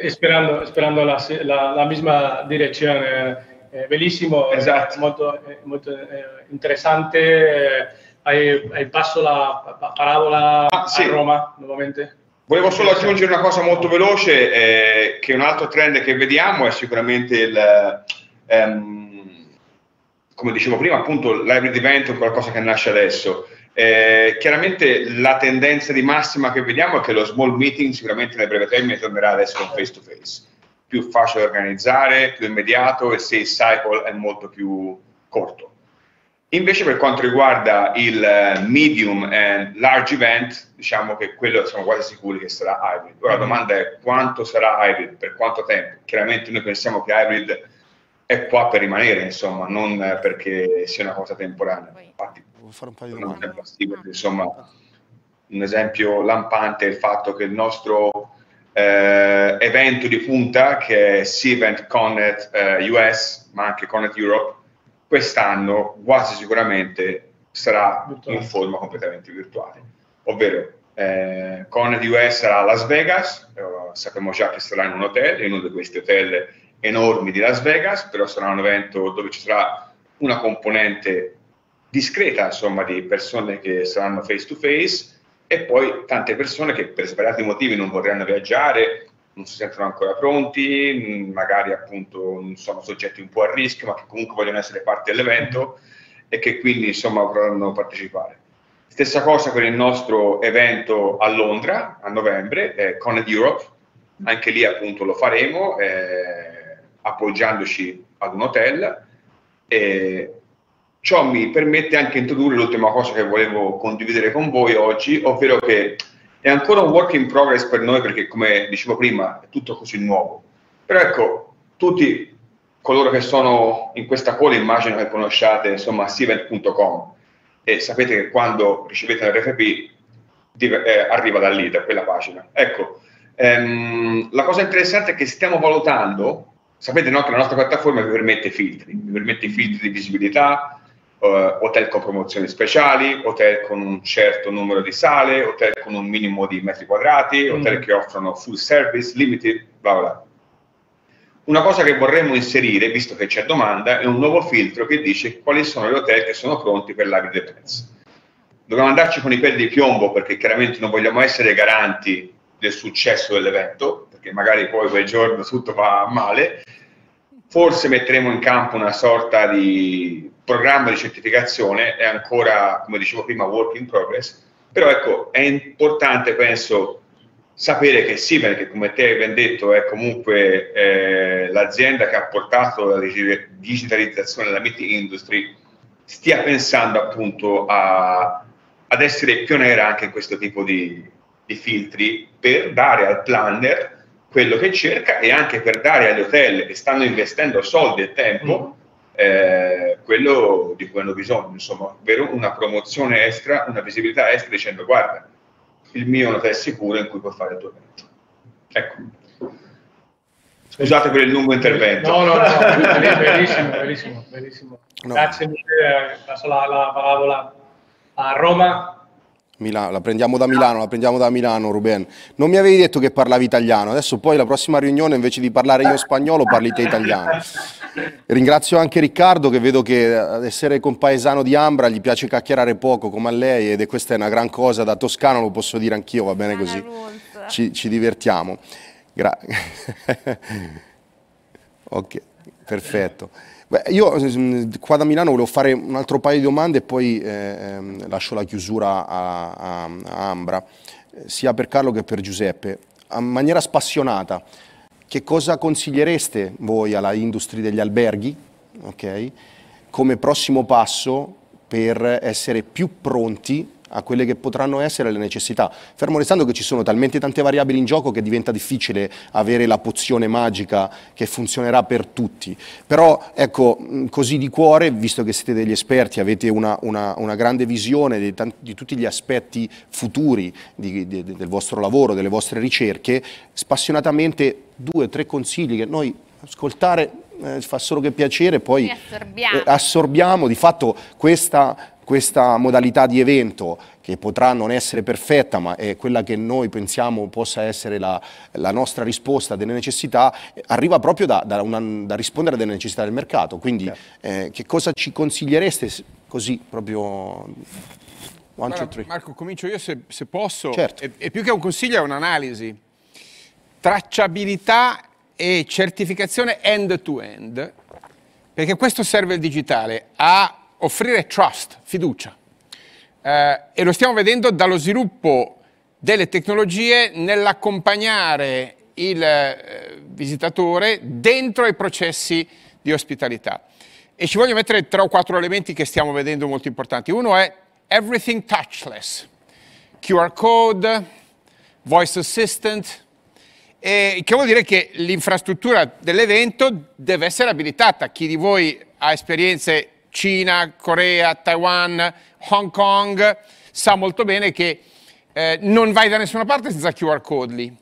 sperando, sperando la, la, la misma direzione eh, è eh, bellissimo, eh, esatto. è molto, è eh, interessante. Hai, hai, passo la parabola ah, sì. a Roma nuovamente. Volevo solo aggiungere una cosa molto veloce, eh, che un altro trend che vediamo è sicuramente il, ehm, come dicevo prima, appunto l'hybrid event o qualcosa che nasce adesso. Eh, chiaramente la tendenza di massima che vediamo è che lo small meeting sicuramente nel breve termine tornerà ad essere un face to face più facile da organizzare, più immediato e se il cycle è molto più corto. Invece per quanto riguarda il eh, medium e large event, diciamo che quello siamo quasi sicuri che sarà hybrid. Ora la domanda è quanto sarà hybrid, per quanto tempo? Chiaramente noi pensiamo che hybrid è qua per rimanere, insomma, non perché sia una cosa temporanea. Infatti, fare un paio di domande. Ah. Insomma, un esempio lampante è il fatto che il nostro eh, evento di punta che è Sea Connect eh, US, ma anche Connect Europe, quest'anno quasi sicuramente sarà virtuale. in forma completamente virtuale. Ovvero, eh, Connect US sarà a Las Vegas, eh, sappiamo già che sarà in un hotel, in uno di questi hotel enormi di Las Vegas, però sarà un evento dove ci sarà una componente discreta, insomma, di persone che saranno face to face e poi tante persone che per svariati motivi non vorranno viaggiare, non si sentono ancora pronti, mm, magari appunto sono soggetti un po' a rischio, ma che comunque vogliono essere parte dell'evento e che quindi insomma vorranno partecipare. Stessa cosa per il nostro evento a Londra a novembre, eh, Conned Europe, anche lì appunto lo faremo eh, appoggiandoci ad un hotel. Eh, ciò mi permette anche di introdurre l'ultima cosa che volevo condividere con voi oggi, ovvero che è ancora un work in progress per noi perché come dicevo prima è tutto così nuovo. Però ecco, tutti coloro che sono in questa call immagino che conosciate insomma sivent.com e sapete che quando ricevete un RFP eh, arriva da lì, da quella pagina. Ecco, ehm, la cosa interessante è che stiamo valutando, sapete no, che la nostra piattaforma vi permette filtri, vi permette filtri di visibilità, eh, hotel con promozioni speciali, hotel con un certo numero di sale, hotel con un minimo di metri quadrati, mm. hotel che offrono full service, limited, bla bla. Una cosa che vorremmo inserire, visto che c'è domanda, è un nuovo filtro che dice quali sono gli hotel che sono pronti per l'avide dei prezzi. Dobbiamo andarci con i piedi di piombo perché chiaramente non vogliamo essere garanti del successo dell'evento, perché magari poi quel giorno tutto va male. Forse metteremo in campo una sorta di programma di certificazione è ancora, come dicevo prima, work in progress, però ecco, è importante, penso, sapere che sì, perché come te hai ben detto, è comunque eh, l'azienda che ha portato la digitalizzazione della meat industry, stia pensando appunto a, ad essere pioniera anche in questo tipo di, di filtri per dare al planner quello che cerca e anche per dare agli hotel che stanno investendo soldi e tempo mm. Eh, quello di cui hanno bisogno, insomma, ovvero una promozione extra, una visibilità extra dicendo guarda, il mio è un hotel sicuro in cui puoi fare il tuo evento. Ecco. Scusate per il lungo intervento. No, no, no, bellissimo, bellissimo, bellissimo. No. Grazie mille, eh, passo la, la, parola a Roma Milano, la prendiamo da Milano, la prendiamo da Milano, Ruben. Non mi avevi detto che parlavi italiano, adesso poi la prossima riunione invece di parlare io spagnolo parli te italiano. Ringrazio anche Riccardo che vedo che ad eh, essere compaesano di Ambra gli piace cacchierare poco come a lei ed è questa è una gran cosa, da toscano lo posso dire anch'io, va bene così. Ci, ci divertiamo. Gra ok, perfetto. Beh, io eh, mm, qua da Milano volevo fare un altro paio di domande e poi eh, ehm, lascio la chiusura a, a, a Ambra, eh, sia per Carlo che per Giuseppe. In maniera spassionata, che cosa consigliereste voi alla industria degli alberghi okay, come prossimo passo per essere più pronti a quelle che potranno essere le necessità. Fermo restando che ci sono talmente tante variabili in gioco che diventa difficile avere la pozione magica che funzionerà per tutti. Però ecco, così di cuore, visto che siete degli esperti, avete una, una, una grande visione di, di, tutti gli aspetti futuri di, di, del vostro lavoro, delle vostre ricerche, spassionatamente due o tre consigli che noi ascoltare eh, fa solo che piacere, poi assorbiamo. Eh, assorbiamo. Di fatto questa, questa modalità di evento che potrà non essere perfetta, ma è quella che noi pensiamo possa essere la, la nostra risposta delle necessità, eh, arriva proprio da, da, una, da rispondere alle necessità del mercato. Quindi certo. eh, che cosa ci consigliereste così proprio... One, Guarda, two, Marco, comincio io se, se posso. Certo. E, e più che un consiglio è un'analisi. Tracciabilità e certificazione end-to-end, perché questo serve il digitale, a offrire trust, fiducia. Eh, e lo stiamo vedendo dallo sviluppo delle tecnologie nell'accompagnare il eh, visitatore dentro ai processi di ospitalità. E ci voglio mettere tre o quattro elementi che stiamo vedendo molto importanti. Uno è everything touchless, QR code, voice assistant, eh, che vuol dire che l'infrastruttura dell'evento deve essere abilitata. Chi di voi ha esperienze Cina, Corea, Taiwan, Hong Kong, sa molto bene che eh, non vai da nessuna parte senza QR code lì.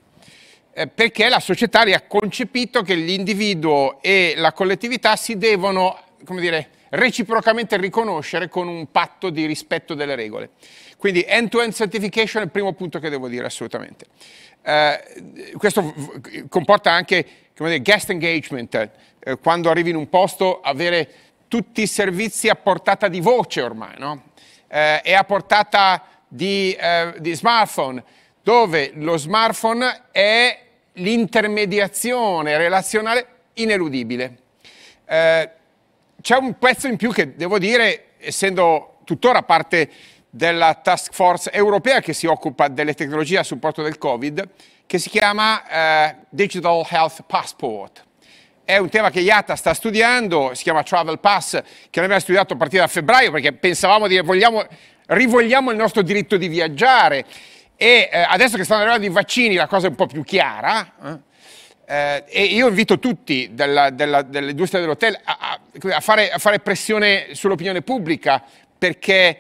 Eh, perché la società ha concepito che l'individuo e la collettività si devono, come dire, reciprocamente riconoscere con un patto di rispetto delle regole. Quindi end to -end certification è il primo punto che devo dire assolutamente. Eh, questo comporta anche dire, guest engagement, eh, quando arrivi in un posto avere tutti i servizi a portata di voce ormai, no? eh, e a portata di, eh, di smartphone, dove lo smartphone è l'intermediazione relazionale ineludibile. Eh, c'è un pezzo in più che devo dire, essendo tuttora parte della task force europea che si occupa delle tecnologie a supporto del Covid, che si chiama eh, Digital Health Passport. È un tema che IATA sta studiando, si chiama Travel Pass, che noi abbiamo studiato a partire da febbraio perché pensavamo di vogliamo, rivogliamo il nostro diritto di viaggiare e eh, adesso che stanno arrivando i vaccini la cosa è un po' più chiara. Eh, eh e io invito tutti della, della, dell'industria dell'hotel a, a, fare, a fare pressione sull'opinione pubblica perché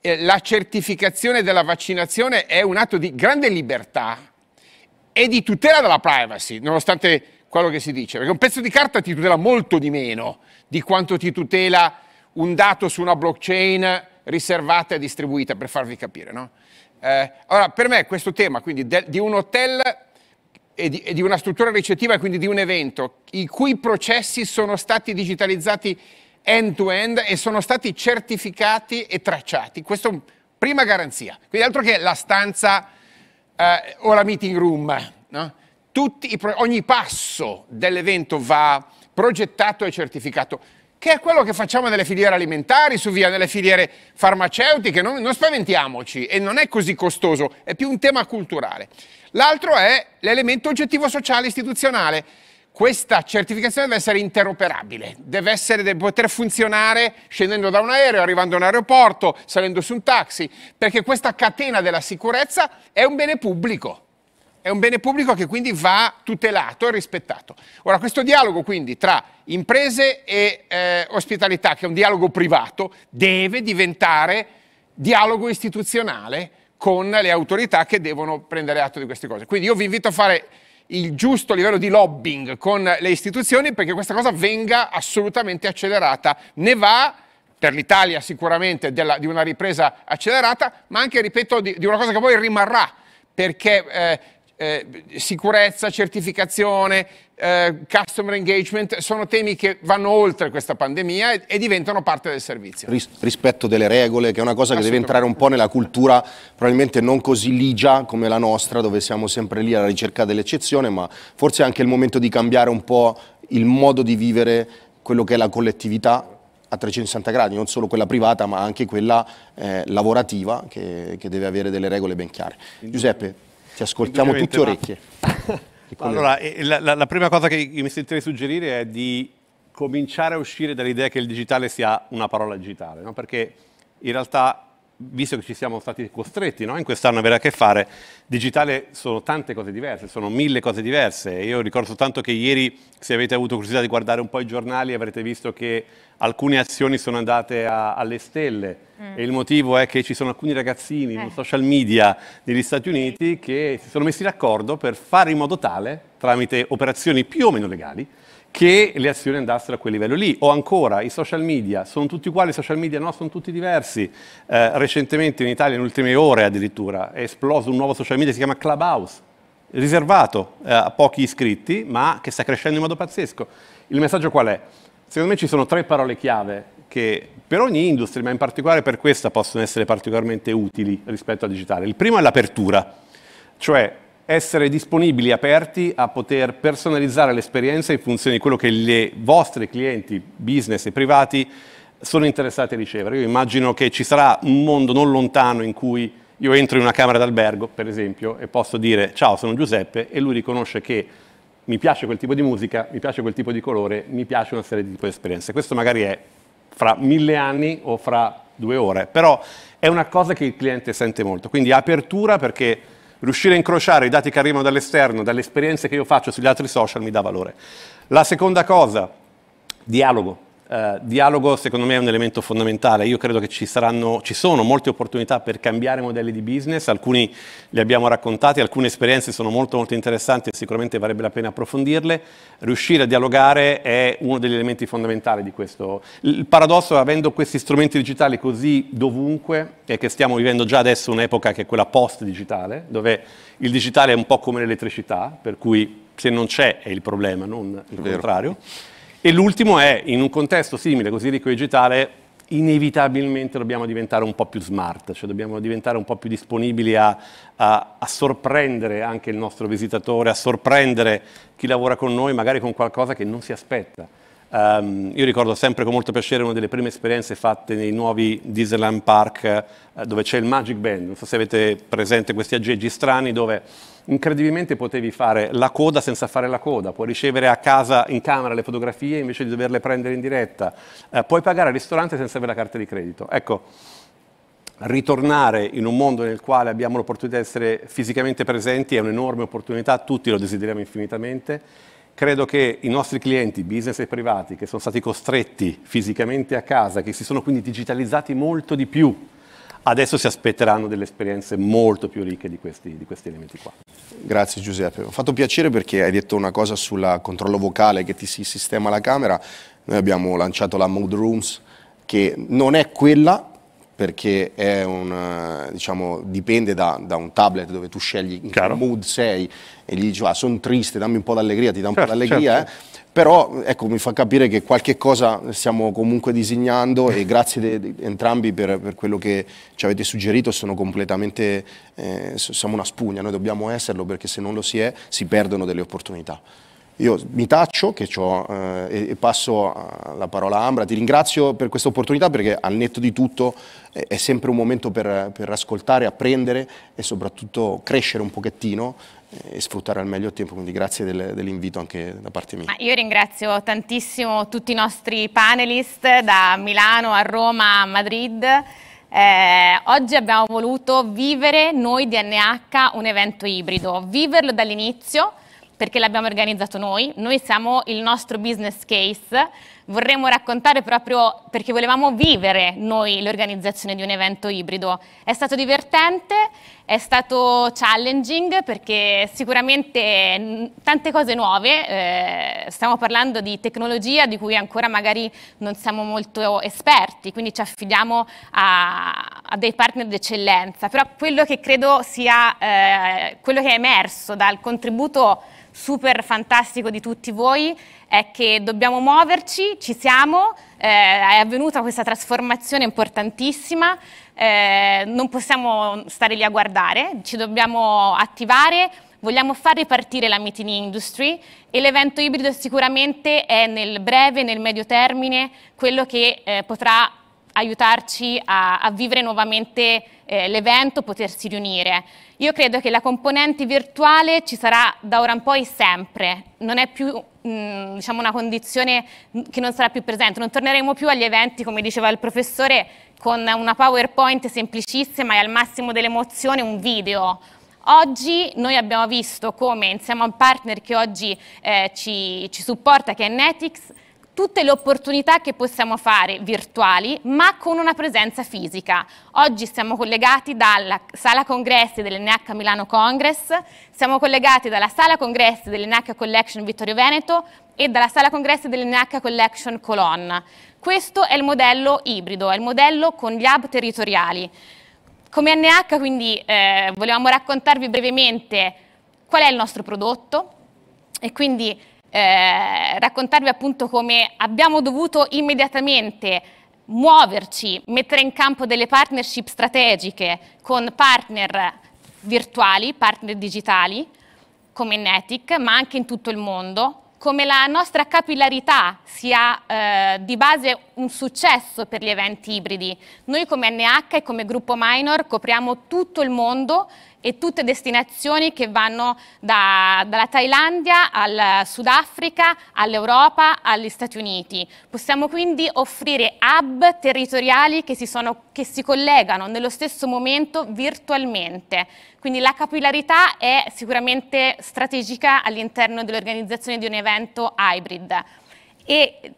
eh, la certificazione della vaccinazione è un atto di grande libertà e di tutela della privacy, nonostante quello che si dice, perché un pezzo di carta ti tutela molto di meno di quanto ti tutela un dato su una blockchain riservata e distribuita, per farvi capire. No? Eh, allora, per me questo tema quindi, de, di un hotel e di, e di una struttura ricettiva, quindi di un evento, i cui processi sono stati digitalizzati end-to-end e sono stati certificati e tracciati. Questa è una prima garanzia. Quindi altro che la stanza eh, o la meeting room. No? I, ogni passo dell'evento va progettato e certificato, che è quello che facciamo nelle filiere alimentari, su via nelle filiere farmaceutiche. Non, non spaventiamoci, e non è così costoso, è più un tema culturale. L'altro è l'elemento oggettivo sociale istituzionale questa certificazione deve essere interoperabile, deve, essere, deve, poter funzionare scendendo da un aereo, arrivando in un aeroporto, salendo su un taxi, perché questa catena della sicurezza è un bene pubblico, è un bene pubblico che quindi va tutelato e rispettato. Ora questo dialogo quindi tra imprese e eh, ospitalità, che è un dialogo privato, deve diventare dialogo istituzionale con le autorità che devono prendere atto di queste cose. Quindi io vi invito a fare il giusto livello di lobbying con le istituzioni perché questa cosa venga assolutamente accelerata. Ne va per l'Italia sicuramente della, di una ripresa accelerata, ma anche, ripeto, di, di, una cosa che poi rimarrà, perché eh, eh, sicurezza, certificazione, eh, customer engagement, sono temi che vanno oltre questa pandemia e, e diventano parte del servizio. Ris- rispetto delle regole, che è una cosa che deve entrare un po' nella cultura, probabilmente non così ligia come la nostra, dove siamo sempre lì alla ricerca dell'eccezione, ma forse è anche il momento di cambiare un po' il modo di vivere quello che è la collettività a 360 gradi, non solo quella privata ma anche quella eh, lavorativa che, che deve avere delle regole ben chiare. Giuseppe, ti ascoltiamo tutti orecchie. allora, eh, la, la, la, prima cosa che mi sentirei suggerire è di cominciare a uscire dall'idea che il digitale sia una parola digitale, no? perché in realtà visto che ci siamo stati costretti no? in quest'anno a avere a che fare, digitale sono tante cose diverse, sono mille cose diverse. Io ricordo soltanto che ieri, se avete avuto curiosità di guardare un po' i giornali, avrete visto che alcune azioni sono andate a, alle stelle mm. e il motivo è che ci sono alcuni ragazzini eh. in social media degli Stati Uniti che si sono messi d'accordo per fare in modo tale, tramite operazioni più o meno legali, che le azioni andassero a quel livello lì. O ancora i social media, sono tutti uguali i social media? No, sono tutti diversi. Eh, recentemente in Italia, in ultime ore addirittura, è esploso un nuovo social media, si chiama Clubhouse, riservato eh, a pochi iscritti, ma che sta crescendo in modo pazzesco. Il messaggio qual è? Secondo me ci sono tre parole chiave che per ogni industria, ma in particolare per questa, possono essere particolarmente utili rispetto al digitale. Il primo è l'apertura, cioè essere disponibili, aperti a poter personalizzare l'esperienza in funzione di quello che i vostri clienti, business e privati, sono interessati a ricevere. Io immagino che ci sarà un mondo non lontano in cui io entro in una camera d'albergo, per esempio, e posso dire ciao, sono Giuseppe, e lui riconosce che mi piace quel tipo di musica, mi piace quel tipo di colore, mi piace una serie di tipo di esperienze. Questo magari è fra mille anni o fra due ore, però è una cosa che il cliente sente molto. Quindi apertura perché riuscire a incrociare i dati che arrivano dall'esterno, dalle esperienze che io faccio sugli altri social mi dà valore. La seconda cosa, dialogo. Eh, dialogo secondo me è un elemento fondamentale, io credo che ci, saranno, ci sono molte opportunità per cambiare modelli di business, alcuni li abbiamo raccontati, alcune esperienze sono molto molto interessanti e sicuramente varrebbe la pena approfondirle, riuscire a dialogare è uno degli elementi fondamentali di questo. Il paradosso avendo questi strumenti digitali così dovunque è che stiamo vivendo già adesso un'epoca che è quella post digitale, dove il digitale è un po' come l'elettricità, per cui se non c'è è il problema, non il Vero. contrario. E l'ultimo è, in un contesto simile, così ricco e digitale, inevitabilmente dobbiamo diventare un po' più smart, cioè dobbiamo diventare un po' più disponibili a, a, a, sorprendere anche il nostro visitatore, a sorprendere chi lavora con noi, magari con qualcosa che non si aspetta. Um, io ricordo sempre con molto piacere una delle prime esperienze fatte nei nuovi Disneyland Park uh, dove c'è il Magic Band, non so se avete presente questi aggeggi strani dove incredibilmente potevi fare la coda senza fare la coda, puoi ricevere a casa in camera le fotografie invece di doverle prendere in diretta, uh, puoi pagare al ristorante senza avere la carta di credito. Ecco, ritornare in un mondo nel quale abbiamo l'opportunità di essere fisicamente presenti è un'enorme opportunità, tutti lo desideriamo infinitamente credo che i nostri clienti, business e privati, che sono stati costretti fisicamente a casa, che si sono quindi digitalizzati molto di più, adesso si aspetteranno delle esperienze molto più ricche di questi, di questi elementi qua. Grazie Giuseppe, mi ha fatto piacere perché hai detto una cosa sul controllo vocale che ti si sistema la camera, noi abbiamo lanciato la Mood Rooms che non è quella perché un, eh, diciamo, dipende da, da, un tablet dove tu scegli in Chiaro. che mood sei e gli dici ah, sono triste, dammi un po' d'allegria, ti dà un certo, po' d'allegria, certo. eh? però ecco, mi fa capire che qualche cosa stiamo comunque disegnando e grazie de, de, entrambi per, per, quello che ci avete suggerito sono completamente, eh, siamo una spugna, noi dobbiamo esserlo perché se non lo si è si perdono delle opportunità. Io mi taccio eh, e, passo eh, la parola a Ambra. Ti ringrazio per questa opportunità perché al netto di tutto è, eh, è sempre un momento per, per, ascoltare, apprendere e soprattutto crescere un pochettino eh, e sfruttare al meglio il tempo, quindi grazie del, dell'invito anche da parte mia. Ma io ringrazio tantissimo tutti i nostri panelist da Milano a Roma a Madrid. Eh, oggi abbiamo voluto vivere noi di NH un evento ibrido, viverlo dall'inizio, perché l'abbiamo organizzato noi, noi siamo il nostro business case vorremmo raccontare proprio perché volevamo vivere noi l'organizzazione di un evento ibrido. È stato divertente, è stato challenging perché sicuramente mm, tante cose nuove, eh, stiamo parlando di tecnologia di cui ancora magari non siamo molto esperti, quindi ci affidiamo a, a dei partner d'eccellenza, però quello che credo sia eh, quello che è emerso dal contributo super fantastico di tutti voi è che dobbiamo muoverci, ci siamo, eh, è avvenuta questa trasformazione importantissima, eh, non possiamo stare lì a guardare, ci dobbiamo attivare, vogliamo far ripartire la meeting industry e l'evento ibrido sicuramente è nel breve, nel medio termine, quello che eh, potrà aiutarci a, a vivere nuovamente eh, l'evento, potersi riunire. Io credo che la componente virtuale ci sarà da ora in poi sempre, non è più Mm, diciamo una condizione che non sarà più presente, non torneremo più agli eventi, come diceva il professore, con una PowerPoint semplicissima e al massimo dell'emozione un video. Oggi noi abbiamo visto come insieme a un partner che oggi eh, ci, ci supporta, che è Netix, tutte le opportunità che possiamo fare virtuali, ma con una presenza fisica. Oggi siamo collegati dalla sala congressi dell'NH Milano Congress, siamo collegati dalla sala congressi dell'NH Collection Vittorio Veneto e dalla sala congressi dell'NH Collection Colonna. Questo è il modello ibrido, è il modello con gli hub territoriali. Come NH quindi eh, volevamo raccontarvi brevemente qual è il nostro prodotto e quindi eh, raccontarvi appunto come abbiamo dovuto immediatamente muoverci, mettere in campo delle partnership strategiche con partner virtuali, partner digitali, come Netic, ma anche in tutto il mondo, come la nostra capillarità sia eh, di base un successo per gli eventi ibridi. Noi come NH e come gruppo minor copriamo tutto il mondo e tutte destinazioni che vanno da, dalla Thailandia al Sudafrica, all'Europa, agli Stati Uniti. Possiamo quindi offrire hub territoriali che si, sono, che si collegano nello stesso momento virtualmente. Quindi la capillarità è sicuramente strategica all'interno dell'organizzazione di un evento hybrid. E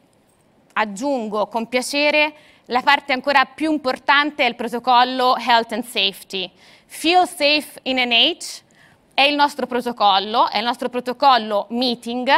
aggiungo con piacere la parte ancora più importante è il protocollo Health and Safety, Feel Safe in NH è il nostro protocollo, è il nostro protocollo meeting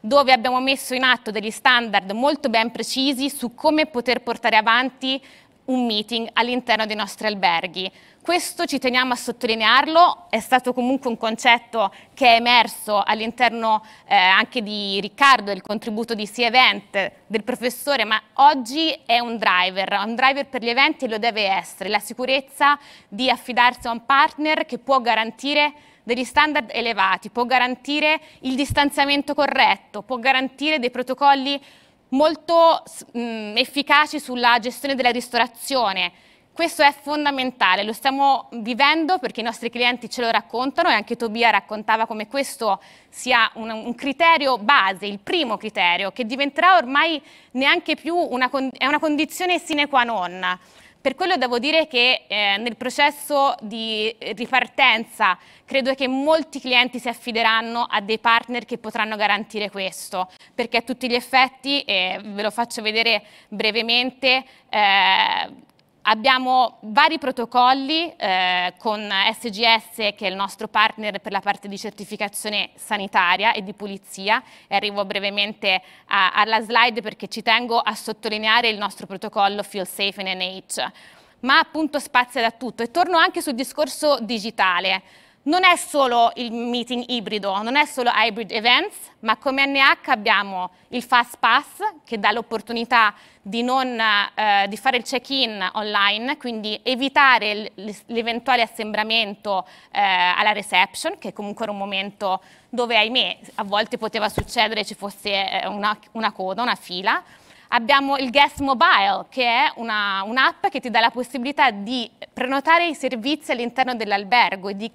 dove abbiamo messo in atto degli standard molto ben precisi su come poter portare avanti un meeting all'interno dei nostri alberghi. Questo ci teniamo a sottolinearlo, è stato comunque un concetto che è emerso all'interno eh, anche di Riccardo, del contributo di Sea Event, del professore, ma oggi è un driver, un driver per gli eventi e lo deve essere, la sicurezza di affidarsi a un partner che può garantire degli standard elevati, può garantire il distanziamento corretto, può garantire dei protocolli molto mh, efficaci sulla gestione della ristorazione, questo è fondamentale, lo stiamo vivendo perché i nostri clienti ce lo raccontano e anche Tobia raccontava come questo sia un, un criterio base, il primo criterio, che diventerà ormai neanche più una, una condizione sine qua non. Per quello devo dire che eh, nel processo di ripartenza credo che molti clienti si affideranno a dei partner che potranno garantire questo, perché a tutti gli effetti, e ve lo faccio vedere brevemente, eh, Abbiamo vari protocolli eh, con SGS che è il nostro partner per la parte di certificazione sanitaria e di pulizia e arrivo brevemente a, alla slide perché ci tengo a sottolineare il nostro protocollo Feel Safe NH ma appunto spazia da tutto e torno anche sul discorso digitale non è solo il meeting ibrido, non è solo hybrid events, ma come NH abbiamo il fast pass che dà l'opportunità di, eh, di, fare il check-in online, quindi evitare l'eventuale assembramento eh, alla reception, che comunque era un momento dove, ahimè, a volte poteva succedere ci fosse eh, una, una coda, una fila. Abbiamo il Guest Mobile, che è un'app un che ti dà la possibilità di prenotare i servizi all'interno dell'albergo e di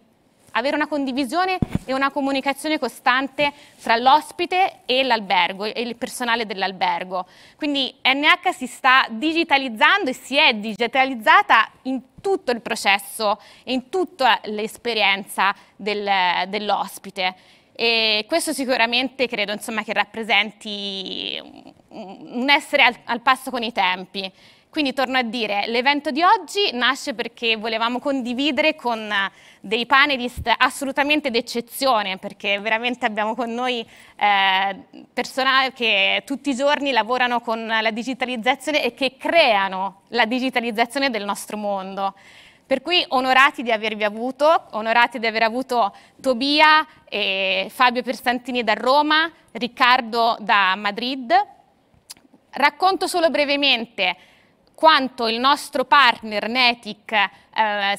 avere una condivisione e una comunicazione costante fra l'ospite e l'albergo e il personale dell'albergo. Quindi NH si sta digitalizzando e si è digitalizzata in tutto il processo e in tutta l'esperienza del, dell'ospite. E questo sicuramente credo insomma, che rappresenti un essere al, al passo con i tempi. Quindi torno a dire, l'evento di oggi nasce perché volevamo condividere con eh, dei panelist assolutamente d'eccezione, perché veramente abbiamo con noi eh, persone che tutti i giorni lavorano con la digitalizzazione e che creano la digitalizzazione del nostro mondo. Per cui onorati di avervi avuto, onorati di aver avuto Tobia e Fabio Persantini da Roma, Riccardo da Madrid. Racconto solo brevemente quanto il nostro partner Netic eh,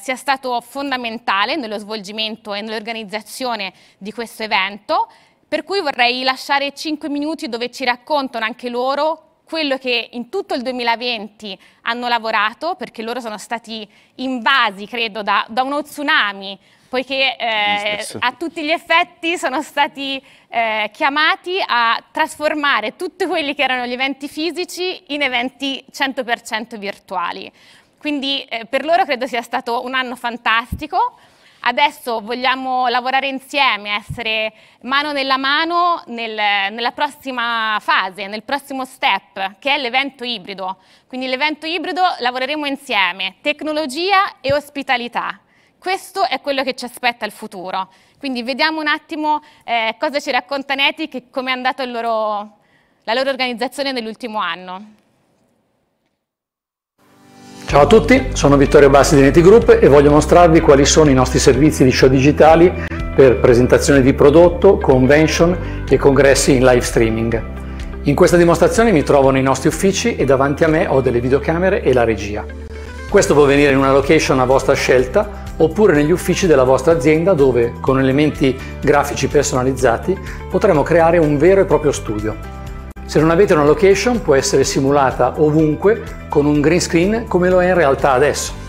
sia stato fondamentale nello svolgimento e nell'organizzazione di questo evento, per cui vorrei lasciare 5 minuti dove ci raccontano anche loro quello che in tutto il 2020 hanno lavorato, perché loro sono stati invasi, credo, da, da uno tsunami poiché eh, a tutti gli effetti sono stati eh, chiamati a trasformare tutti quelli che erano gli eventi fisici in eventi 100% virtuali. Quindi eh, per loro credo sia stato un anno fantastico. Adesso vogliamo lavorare insieme, essere mano nella mano nel, nella prossima fase, nel prossimo step, che è l'evento ibrido. Quindi l'evento ibrido lavoreremo insieme, tecnologia e ospitalità questo è quello che ci aspetta il futuro. Quindi vediamo un attimo eh, cosa ci racconta Neti e come è andata la loro organizzazione nell'ultimo anno. Ciao a tutti, sono Vittorio Bassi di Neti Group e voglio mostrarvi quali sono i nostri servizi di show digitali per presentazione di prodotto, convention e congressi in live streaming. In questa dimostrazione mi trovo nei nostri uffici e davanti a me ho delle videocamere e la regia. Questo può venire in una location a vostra scelta oppure negli uffici della vostra azienda dove, con elementi grafici personalizzati, potremo creare un vero e proprio studio. Se non avete una location può essere simulata ovunque con un green screen come lo è in realtà adesso.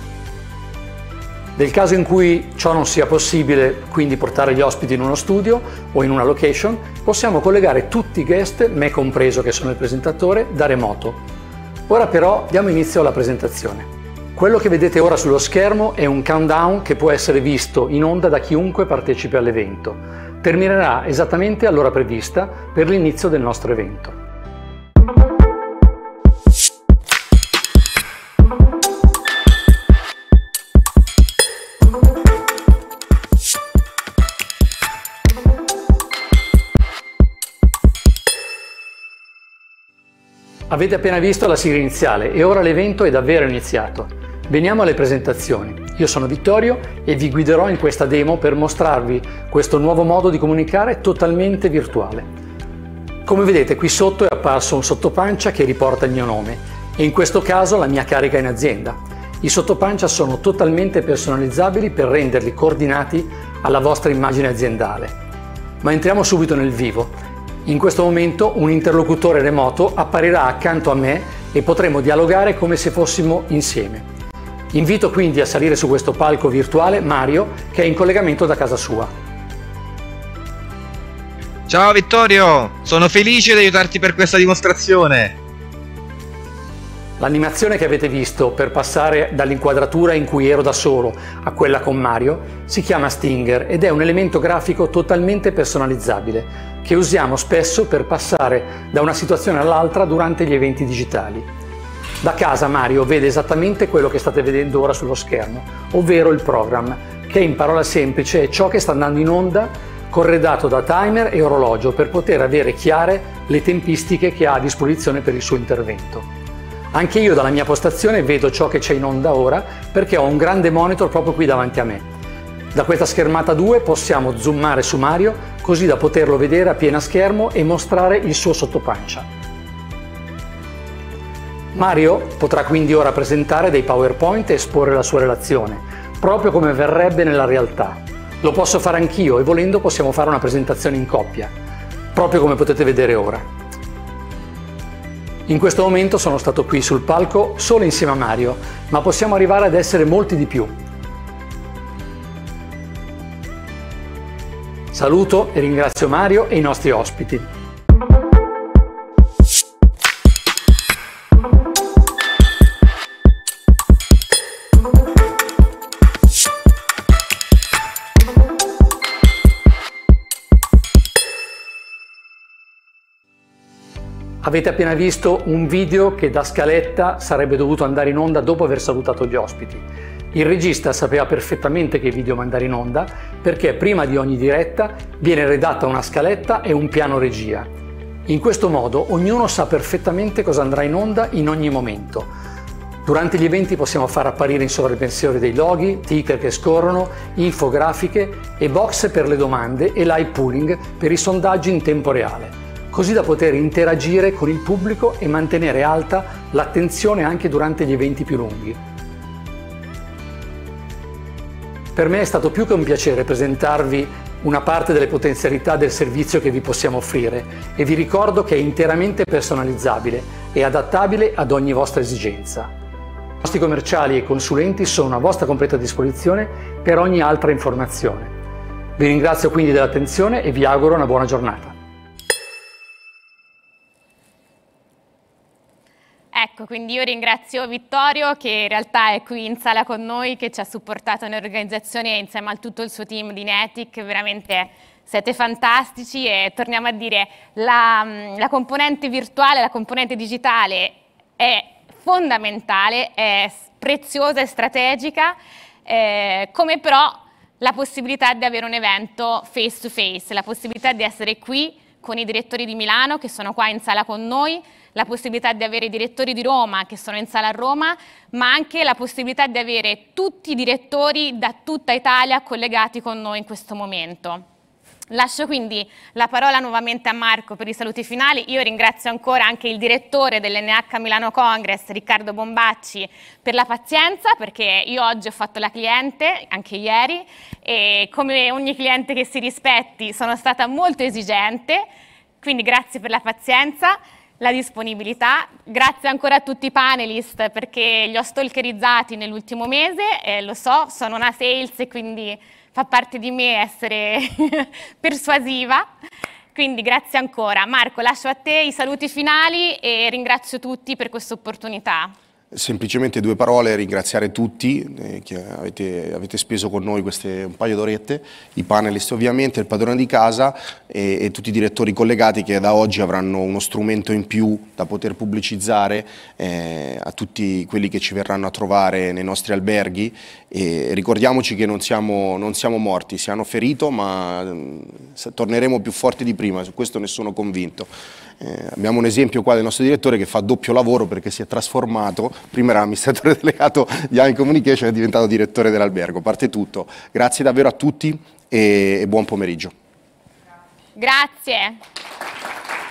Nel caso in cui ciò non sia possibile, quindi portare gli ospiti in uno studio o in una location, possiamo collegare tutti i guest, me compreso che sono il presentatore, da remoto. Ora però diamo inizio alla presentazione. Quello che vedete ora sullo schermo è un countdown che può essere visto in onda da chiunque partecipi all'evento. Terminerà esattamente all'ora prevista per l'inizio del nostro evento. Avete appena visto la sigla iniziale e ora l'evento è davvero iniziato. Veniamo alle presentazioni. Io sono Vittorio e vi guiderò in questa demo per mostrarvi questo nuovo modo di comunicare totalmente virtuale. Come vedete qui sotto è apparso un sottopancia che riporta il mio nome e in questo caso la mia carica in azienda. I sottopancia sono totalmente personalizzabili per renderli coordinati alla vostra immagine aziendale. Ma entriamo subito nel vivo in questo momento un interlocutore remoto apparirà accanto a me e potremo dialogare come se fossimo insieme. Invito quindi a salire su questo palco virtuale Mario che è in collegamento da casa sua. Ciao Vittorio, sono felice di aiutarti per questa dimostrazione. L'animazione che avete visto per passare dall'inquadratura in cui ero da solo a quella con Mario si chiama Stinger ed è un elemento grafico totalmente personalizzabile che usiamo spesso per passare da una situazione all'altra durante gli eventi digitali. Da casa Mario vede esattamente quello che state vedendo ora sullo schermo, ovvero il program, che in parola semplice è ciò che sta andando in onda corredato da timer e orologio per poter avere chiare le tempistiche che ha a disposizione per il suo intervento. Anche io dalla mia postazione vedo ciò che c'è in onda ora perché ho un grande monitor proprio qui davanti a me. Da questa schermata 2 possiamo zoomare su Mario così da poterlo vedere a piena schermo e mostrare il suo sottopancia. Mario potrà quindi ora presentare dei PowerPoint e esporre la sua relazione, proprio come verrebbe nella realtà. Lo posso fare anch'io e volendo possiamo fare una presentazione in coppia, proprio come potete vedere ora. In questo momento sono stato qui sul palco solo insieme a Mario, ma possiamo arrivare ad essere molti di più. Saluto e ringrazio Mario e i nostri ospiti. Avete appena visto un video che da scaletta sarebbe dovuto andare in onda dopo aver salutato gli ospiti. Il regista sapeva perfettamente che video mandare in onda perché prima di ogni diretta viene redatta una scaletta e un piano regia. In questo modo ognuno sa perfettamente cosa andrà in onda in ogni momento. Durante gli eventi possiamo far apparire in sovrappensione dei loghi, ticker che scorrono, infografiche e box per le domande e live pooling per i sondaggi in tempo reale così da poter interagire con il pubblico e mantenere alta l'attenzione anche durante gli eventi più lunghi. Per me è stato più che un piacere presentarvi una parte delle potenzialità del servizio che vi possiamo offrire e vi ricordo che è interamente personalizzabile e adattabile ad ogni vostra esigenza. I nostri commerciali e consulenti sono a vostra completa disposizione per ogni altra informazione. Vi ringrazio quindi dell'attenzione e vi auguro una buona giornata. Ecco, quindi io ringrazio Vittorio che in realtà è qui in sala con noi, che ci ha supportato nell'organizzazione insieme a tutto il suo team di Netic, veramente siete fantastici e torniamo a dire la, mm, la componente virtuale, la componente digitale è fondamentale, è preziosa e strategica, eh, come però la possibilità di avere un evento face to face, la possibilità di essere qui con i direttori di Milano che sono qua in sala con noi, la possibilità di avere i direttori di Roma che sono in sala a Roma, ma anche la possibilità di avere tutti i direttori da tutta Italia collegati con noi in questo momento. Lascio quindi la parola nuovamente a Marco per i saluti finali. Io ringrazio ancora anche il direttore dell'NH Milano Congress, Riccardo Bombacci, per la pazienza, perché io oggi ho fatto la cliente, anche ieri, e come ogni cliente che si rispetti sono stata molto esigente, quindi grazie per la pazienza la disponibilità. Grazie ancora a tutti i panelist perché li ho stalkerizzati nell'ultimo mese, eh, lo so, sono una sales e quindi fa parte di me essere persuasiva. Quindi grazie ancora. Marco, lascio a te i saluti finali e ringrazio tutti per questa opportunità. Semplicemente due parole, ringraziare tutti eh, che avete, avete speso con noi queste un paio d'orette, i panelist ovviamente, il padrone di casa e, e, tutti i direttori collegati che da oggi avranno uno strumento in più da poter pubblicizzare eh, a tutti quelli che ci verranno a trovare nei nostri alberghi e ricordiamoci che non siamo, non siamo morti, siamo feriti, ma mm, torneremo più forti di prima, su questo ne sono convinto. Eh, abbiamo un esempio qua del nostro direttore che fa doppio lavoro perché si è trasformato, prima era amministratore delegato di Ain Communication e è diventato direttore dell'albergo. Parte tutto. Grazie davvero a tutti e, e buon pomeriggio. Grazie.